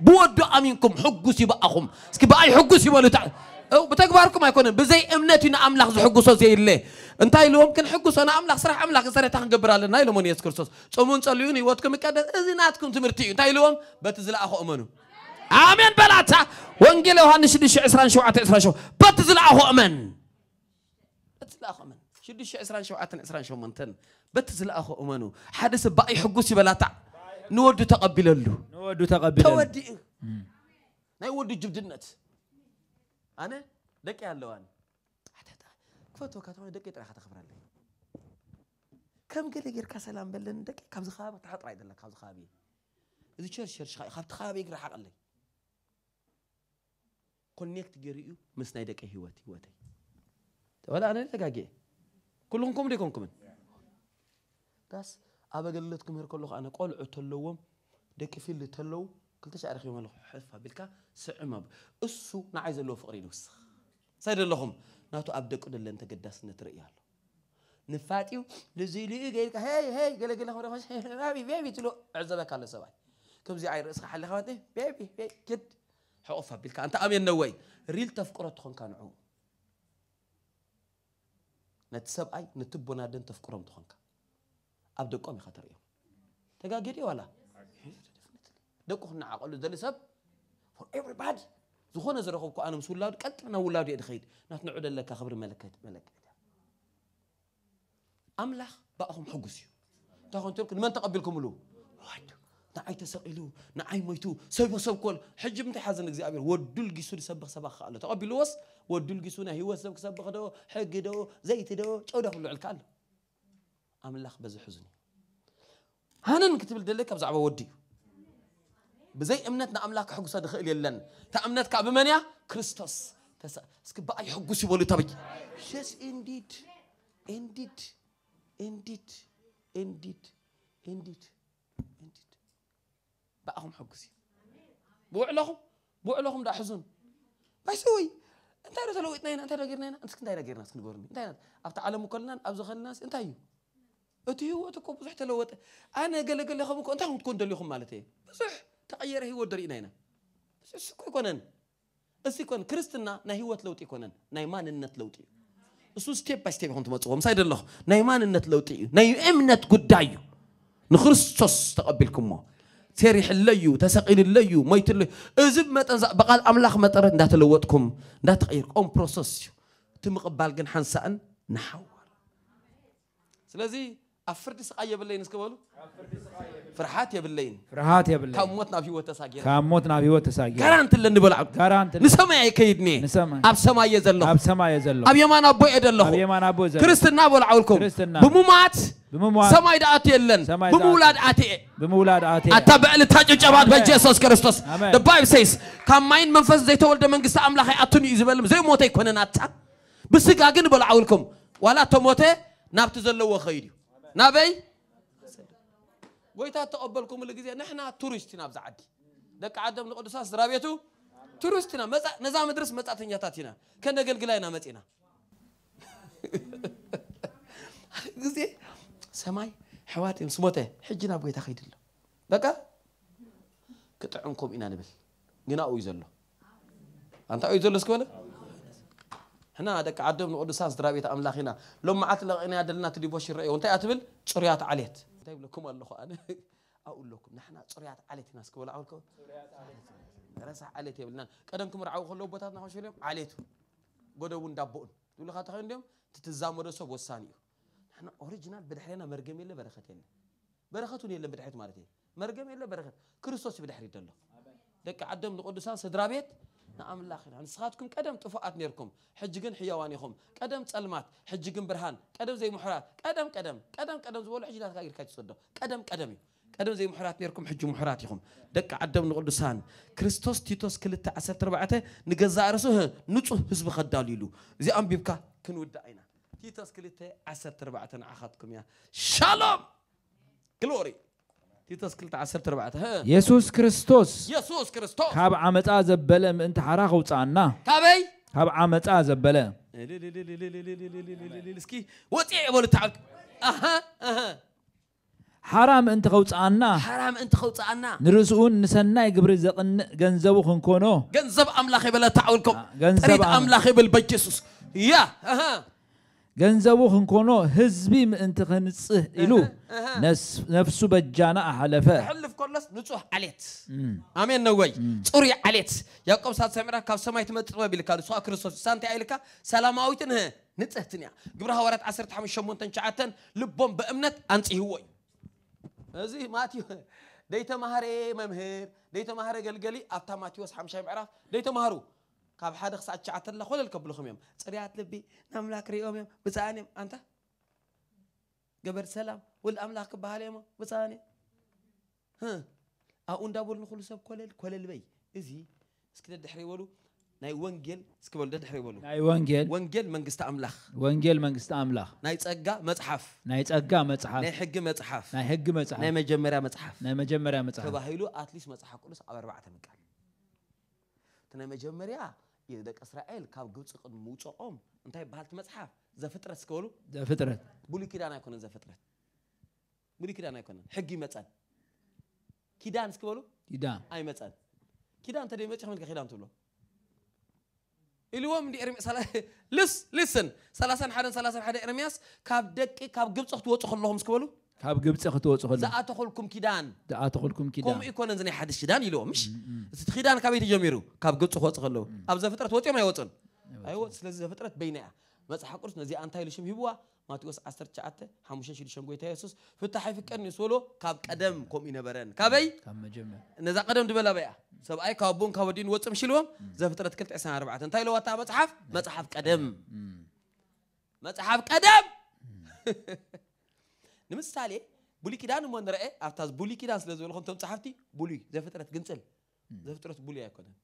بودو أمينكم حقوسي بأهم سك بأي حقوسي ولا تعال أو بتكبركم يكون بزي أمنتي نعملك حقوس زي اللي أنت لو ممكن حقوس أنا أعملك صراحة أعملك صراحة تنقبر على ناي لمن يسكرسوس سومن صليوني واتكم كذا إذا ناتكم تمرتي أنت لو بتزل أخو أمنو آمين بلاتا وانجيل يوحنا شديش عسران شو عت عسران شو بتزل أخو أمن بتزل أخو أمن شديش عسران شو عت عسران شو منتن بتزل أخو أمنو حدث بقى حقوسي بلاتا نود تقبل له نود تقبل له تودي نود جبدنت أنا دك يا اللوان حتى حتى كفتو كاتوني دك يترى خاطر خبر لي كم قال لي كاس سلام بلن دك كم زخاب تحط رايد لك كم زخابي إذا شر شر شخاي خاب تخابي يقرأ حق لي كونيكت جريو مسنا دك هيواتي هيواتي ولا طيب، أنا لك أجي كلهم كم ديكم كمن بس أبغى قلت لكم هير كلهم أنا قول عتلوهم دك في اللي تلو قلت ايش اعرف يوم حفها بالكا سعمب اسو نعايز له فقري نوسخ سيد لهم ناتو ابدك قد اللي انت قداس نتريا له نفاتيو لزي لي قال هي هي قال قال هو بيبي بيبي تلو عزبك على سبعي كم زي عاير اسخ حل خواتي بيبي بي كد حقفها بالكا انت امين نوي ريل تفكرت تخون كان عو نتسبعي نتبونا دن تفكرهم تخونك ابدك قومي خاطر يوم تقاقيري ولا دكوه نعقل ذل سب for everybody زخون زرخوك أنا مسؤول لاد قلت أنا ولادي أدخيد نحن عدل لك خبر ملكة ملكة أملخ بقهم حجزي تاخذ تلك من تقبلكم له واحد نعي تسألوا نعي ميتوا سوي سب كل حجب أنت حزن زي أبي ودل جسور سب سب خاله تقبل وس ودل جسونه هو سب سب خدو حق دو زيت دو شو ده كله الكل أملخ بز حزني هنن كتب لك بزعبه وديه ብዘይ እምነት ንኣምላክ ሕጉሳ ድኽእል የለን እታ እምነት ከዓ ብመን እያ ክርስቶስ እስኪ በኣይ ሕጉስ ይበሉ ተበይ የስ ኢንዲድ ኢንዲድ ኢንዲድ ኢንዲድ ኢንዲድ ኢንዲድ በኣኹም ሕጉስ እዩ ብውዕለኹም ብውዕለኹም ዳ ሕዙን ባይሰወይ እንታይ ዶ ተለዊጥና ኢና እንታይ ዶ ጌርና ኢና እስኪ እንታይ ዳ ጌርና እስኪ ንገሩኒ እንታይ ኣብቲ ዓለም ከለናን ኣብ ዝኸልናስ እንታይ እዩ እቲ ህይወት እኮ ብዙሕ ተለወጠ ኣነ ገለገለ ከምኡ እንታይ ክትኮን ደልኹም ማለት እየ ብዙሕ ተቐየረ ህይወት ደሪእና እሱ እኮ ይኮነን እዚ ይኮነ ክርስትና ናይ ህይወት ለውጢ ይኮነን ናይ ማንነት ለውጢ እዩ እሱ ስቴፕ ባይ ስቴፕ ኢኹም ትመፅዎ ምሳይ ዘለኹ ናይ ማንነት ለውጢ እዩ ናይ እምነት ጉዳይ እዩ ንክርስቶስ ተቐቢልኩሞ ተሪሕለዩ ተሰቂልለዩ ሞይትለዩ እዚ መጠን ብቓል ኣምላኽ መጠረት እንዳተለወጥኩም እንዳተቐይርቆም ፕሮሰስ እዩ እቲ ምቕባል ግን ሓንሳእን ንሓወር ስለዚ ኣብ ፍርዲ ስቃ የብለይ ንስክበሉ فرحات يا بالليل فرحات يا بالليل كاموتنا في وتساقير كاموتنا في وتساقير كارانت اللي نبلع كارانت نسمع كيدني نسمع اب سما يزلو اب سما يزلو أبي ما ابو يدلو أبي ما ابو يزلو كريستنا لكم كريستنا بمومات بمومات بموات سماي دعات يلن بمولاد أتي بمولاد عاتي اتبع لتججبات بجيسوس كريستوس the bible says كم ماين منفس زي تولد من منغست املاخي أتوني يزبلم زي موت يكون اتا بس كأجن በልዓውልኩም لكم ولا ናብቲ ዘለዎ ኸይድ እዩ ናበይ ويتا تقبلكم اللي جزي نحنا تورستنا بزعدي دك عدم القدس رابيته تورستنا مز نزام مدرس مز أتني جاتنا كنا قل قلنا متينا جزي سماي حواتي مسموته حجنا بقي تخيد له دك كتعنكم إنا نبل جنا أويزلو أنت أويزلو سكونه هنا دك عدم القدس رابيته أملاخنا لما عتلقنا دلنا تدي بوش الرأي وانت أتبل شريات عليه እንታይ ይብለኩም ኣለኹ ኣነ ኣብኡ ኣለኩም ንሕና ፅሩያት ዓሌትና እስክበላ ዓውልከ ረሳ ዓሌት የብልናን ቀደምቲ መርዓዊ ከለዉ ቦታትና ኮሸ ድዮም ዓሌቱ ጎደቡን ዳቦኡን ትብልካ ተኸይኑ ድዮም ትትዛመዶ ሰብ ወሳኒ እዩ ንሕና ኦሪጂናል ብድሕሪና መርገም የለ በረኸት የለ በረኸት እውን የለን ብድሕሪት ማለት እዩ መርገም የለ በረኸት ክርስቶስ ብድሕሪ ደሎ ደቂ ዓዶም ንቅዱሳን ስድራ ቤት ناملاخنا يعني نسخاتكم قدم طفات نيركم حجكن حيوانيكم قدم صلمات حجكن برهان قدم زي محرات قدم قدم قدم قدم زول حجلات كاير كاتصدو قدم قدم قدم زي محرات نيركم حج محرات يخم دك عدم نقدسان كريستوس تيتوس كلتا عسرت ربعته نغزا ارسو نصو حزب خدال يلو زي امبيبكا كنود عينا تيتوس كلتا عسرت ربعته عخاتكم يا شالوم glory تيتس كلت عسرت ربعت ها يسوس كريستوس يسوس كريستوس كاب عمتا زبلة من انت حراخ وصعنا كابي كاب عمتا زبلة اسكي وطيع بول تعب اها اها حرام انت خوصعنا حرام انت خوصعنا نرسؤون نسناي قبر زقن غنزبو كنكونو جنزب املاخ بلا تعولكم غنزب املاخ بالبجسوس يا اها ገንዘቡ እንኮኖ ህዝቢ ምእንቲ ክንፅህ ኢሉ ነፍሱ በጃና ኣሓለፈ ሕልፍ ከሎስ ንፁህ ዓሌት ኣሜን ነወይ ፅሩይ ዓሌት ያቆብ ሳት ሰሚራ ካብ ሰማይ ትመፅእ ጥበብ ኢልካ ንስኻ ክርስቶስ እሳ እንታይ ኢልካ ሰላማዊትን ንፅህትን እያ ግብሪ ሃዋርያት 158 ልቦም በእምነት ኣንፅህዎ እዩ እዚ ማትዩ ደይተማሃረ መምህር ደይተማሃረ ገልገሊ ኣብታ ማቴዎስ ሓምሻይ ምዕራፍ ደይተማሃሩ كاب حد خصع تشعتر لا خول الكبل خميم صريات لبي ناملاك ريوم يوم بزاني انت قبر سلام والاملاك بهاليما بزاني ها اون دابور نخلو سب كولل كولل بي ازي اسكت دحري ولو ناي وانجيل سكبل دد حري ولو ناي وانجيل وانجيل منغست املاح وانجيل منغست املاح ناي صقا مصحف ناي صقا مصحف ناي حق مصحف ناي حق مصحف ناي مجمرى مصحف ناي مجمرى مصحف كباهيلو اتليس مصحف قدس على اربعه تنقال تنا مجمرى يدك إسرائيل كاب جوتس قد موتش أم أنت هاي بحالت مزحف ذا فترة سكولو ذا فترة بولي كده أنا يكون ذا فترة بولي كده أنا يكون حقي مثلا كده أنا سكولو كده أي مثلا كده أنت ديمتش هم كده أنت تقوله إلي وام دي إرمي سلاس لس لسن سلاسن حدا سلاسن حدا إرمياس كاب دك كاب جوتس قد موتش خلهم سكولو ካብ ግብፂ ክትወፁ ከሎ ዝኣተኸልኩም ኪዳን ዝኣተኸልኩም ኪዳን ከምኡ ይኮነን ናይ ሓድሽ ኪዳን ኢልዎም ምሽ እቲ ኪዳን ካበይ ተጀሚሩ ካብ ግብፂ ክወፅእ ከለዉ ኣብ ዘፍጥረት ወፂኦም ኣይወፅን ኣይወፅ ስለዚ ዘፍጥረት በይና እያ መፅሓፍ ቅዱስ ነዚኣ እንታይ ኢሉ ሽም ሂብዋ ማቴዎስ 1956 ጎይታ የሱስ ፍታሕ ይፍቀድኒ ዝበሎ ካብ ቀደም ከምኡ ይነበረን ካበይ ነዛ ቀደም ድበላ በያ ሰብኣይ ካብ ኣቦን ካብ ወዲን ወፅም ሽልዎም ዘፍጥረት 224 እንታይ ኢለዋ እታ መፅሓፍ መፅሓፍ ቀደም መፅሓፍ ቀደም ንምሳሌ ብሉይ ኪዳን እሞ ንርአ ኣብታ ብሉይ ኪዳን ስለ ዝበልኹም ቶም ፀሓፍቲ ብሉይ ዘፍጥረት ግንፅል ዘፍጥረት ብሉይ ኣይኮነን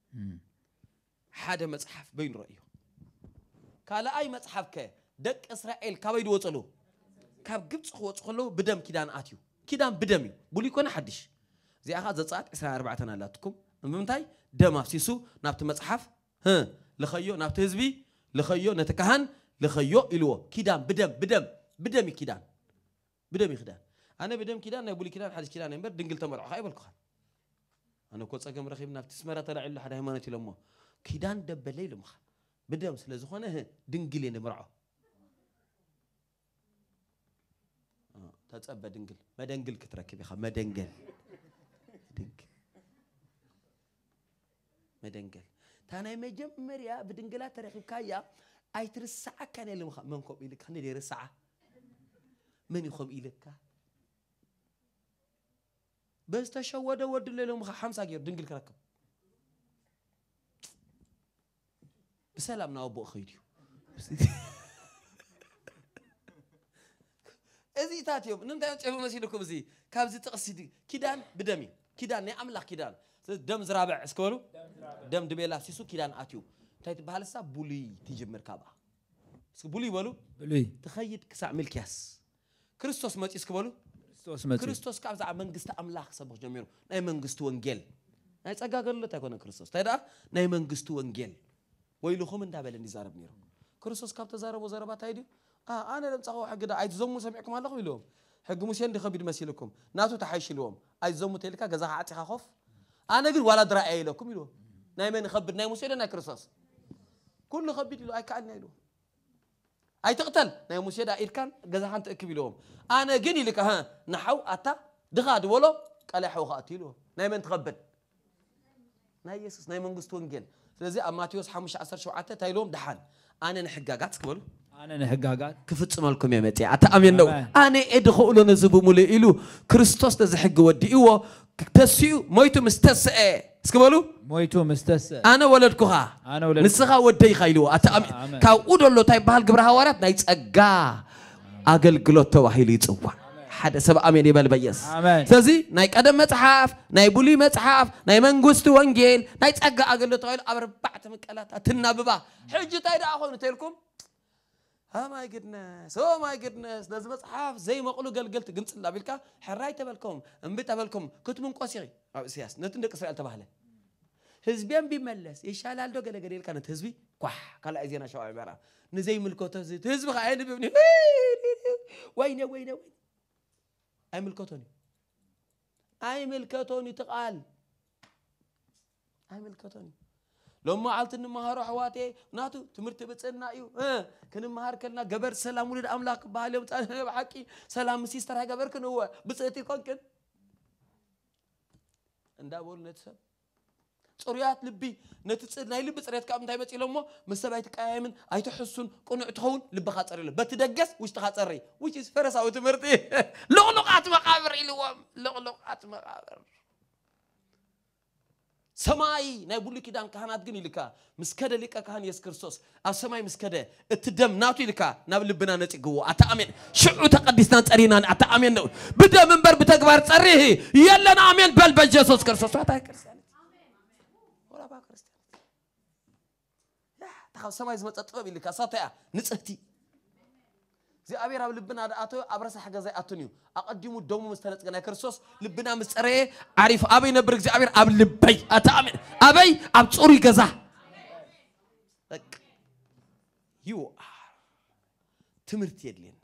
ሓደ መፅሓፍ በይኑ ረአዩ ካልኣይ መፅሓፍ ከ ደቂ እስራኤል ካበይ ድወፀሉ ካብ ግብፂ ክወፁ ከለዉ ብደም ኪዳን ኣትዩ ኪዳን ብደም እዩ ብሉይ ኮነ ሓድሽ እዚኣ ኸ ዘፃኣት 24 ኣላትኩም ብምንታይ ደም ኣብሲሱ ናብቲ መፅሓፍ ልኸዮ ናብቲ ህዝቢ ልኸዮ ነቲ ካህን ልኸዮ ኢልዎ ኪዳን ብደም ብደም ብደም እዩ ኪዳን بدم يخدان أنا بدم كدان يقول كدان حدش كدان يمبر دنقل تمر عقاي بالكخان أنا كنت ساكن رخيب نافت سمرة ترى إلا حدا هيمانة لما كدان دب الليل مخ بدم سلزخونه دنقل ينمرعه تتقبى دنقل ما دنقل كتركب يا خا ما دنقل دنقل ما دنقل تانا مجمر يا بدنقلات تركب كايا أي ترسعة كان اللي مخ منكم إلك خلني رسعة من يخم إلكا بس تشاودا ود الليل ومخا حمسا غير دنقل كركب بسلام ناو بو خيديو ازي تاتيوم نم تاتيوم تشافو مسيدكم زي كابزي تقصيد كيدان بدمي كيدان ني املاح كيدان دم زرابع اسكولو دم دبيلا سيسو كيدان اتيو تايت بحالسا بولي تيجمر مركبة سبولي بولي بولو بولي تخيد كسا ملكياس ክርስቶስ መፂ እስክበሉ ክርስቶስ ካብ ዛዕባ መንግስቲ ኣምላኽ ክሰብክ ጀሚሩ ናይ መንግስቲ ወንጌል ናይ ፀጋ ገሎት ኣይኮነ ክርስቶስ እንታይ ደኣ ናይ መንግስቲ ወንጌል ወይ ልኹም እንዳበለ ይዛረብ ነይሩ ክርስቶስ ካብ ተዛረቦ ዘረባ እንታይ ድዩ ኣነ ለምፃኸቦ ሕጊ ዳ ኣይትዘሙ ሰሚዕኩም ኣለኹ ኢልዎም ሕጊ ሙሴ እንዲ ከቢድ መሲልኩም ናቱ ተሓይሽልዎም ኣይትዘሙ ተልካ ገዛ ዓፂኻ ኮፍ ኣነ ግን ዋላ ድራእየ ኢለኩም ኢልዎም ናይ መን ይከብድ ናይ ሙሴ ዶ ናይ ክርስቶስ ኩሉ ከቢድ ኢሉ ኣይከኣልና ኢልዎም أي تقتل نيا موسى دا إركان جزاه أنت كبيلهم أنا جني لك ها نحو أتا دغاد ولا قال حو قاتيله نيا من تقبل نيا يسوس نيا من جستون جن سلزي أماتيوس حمش عشر شو عتة تايلوم دحان أنا نحجة قاتك ولو ኣነ ንሕጋጋት ክፍፅመልኩም እየ መፅአ ኣተኣምየን ለው ኣነ የ ድኽእሎ ነዚ ብሙሉእ ኢሉ ክርስቶስ ነዚ ሕጊ ወዲእዎ ተስኡ ሞይቱ ምስ ተስአ እስክበሉ ሞይቱ ምስ ተስአ ኣነ ወለድኩኻ ንስኻ ወደይኻ ኢልዎ ካብኡ ደሎ እንታይ ይበሃል ግብረ ሃዋርያት ናይ ፀጋ ኣገልግሎት ተባሂሉ ይፅዋዕ ሓደ ሰብ ኣሜን ይበል በየስ ስለዚ ናይ ቀደም መፅሓፍ ናይ ብሉይ መፅሓፍ ናይ መንግስቲ ወንጌል ናይ ፀጋ ኣገልግሎት ተባሂሉ ኣብ ርባዕ ተመቀላት ትናብባ ሕጂ እንታይ ደኣ ኮይኑ እንተይልኩም ማይ ግድነስ ማይ ግድነስ ነዚ መፅሓፍ ዘይመቕሉ ገልገልቲ ግምፅላ ኣቢልካ ሕራይ ተበልኩም እምቢ ተበልኩም ክትምንቆስ ኢኺ ኣብ እስያስ ነቲ ደቂ እስራኤል ተባህለ ህዝቤን ቢመለስ ይሻላል ዶ ገለገለ ኢልካ ነቲ ህዝቢ ኳሕ ካልኣይ ዜና ሸብዓይ ምዕራፍ ንዘይምልከቶ ህዝቢ ህዝቢ ከዓ ንብብኒ ወይነ ወይነ ወይነ ኣይምልከቶን እዩ ኣይምልከቶን እዩ ትቓል ኣይምልከቶን እዩ لما عالت النمهار وحواتي ناتو تمرت بتسنا ايو اه كن المهار كنا قبر سلام ولد املاك بالي وتعالي بحكي سلام سيستر هاي قبر كنوا بس اتي كن إن اندا بول نتسب صريات لبي نتسنا اي لبس ريت كام تايمت الى امو مسبا يتقايمن اي تحسن كون تخون لب خاطر له بتدقس وش تخاطري وش فرسا وتمرتي لغلقات مقابر الوم لغلقات مقابر ሰማይ ናይ ብሉይ ኪዳን ካህናት ግን ይልካ ምስከደ ሊቀ ካህን የሱስ ክርስቶስ ኣብ ሰማይ ምስከደ እቲ ደም ናቱ ኢልካ ናብ ልብና ነፂግዎ ኣታ ኣሜን ሽዑ ተቀዲስናን ፀሪናን ኣታ ኣሜን ነው ብደም እምበር ብተግባር ፀሪህ የለና ኣሜን በል በጀሱስ ክርስቶስ ታ ክርስቲያን ካብ ሰማይ ዝመፀ ጥበብ ኢልካ ሳታያ ንፅህቲ زي أبي رب لبنا أتو أبرس حاجة زي أتنيو أقدمو دوم مستلت جنا كرسوس لبنا مسرة عارف أبي نبرك زي أبي رب لبي أتأمن أبي أبتصوري كذا لك يو تمرت يدلين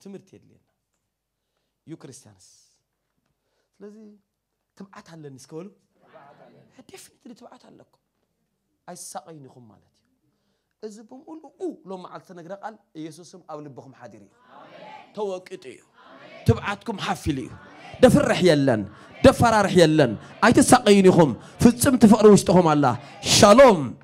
تمرت يدلين يو كريستيانس لذي تبعت على النسكولو هدفني تري تبعت على لكم أي ساقيني خم مالت ازبم ولو لو ما عدت نقرا قال يسوسم او لبكم حاضري توقيتي تبعتكم حفلي دفر رح يلن دفر رح يلن اي تسقينيكم فتصم تفقروا وسطكم الله شالوم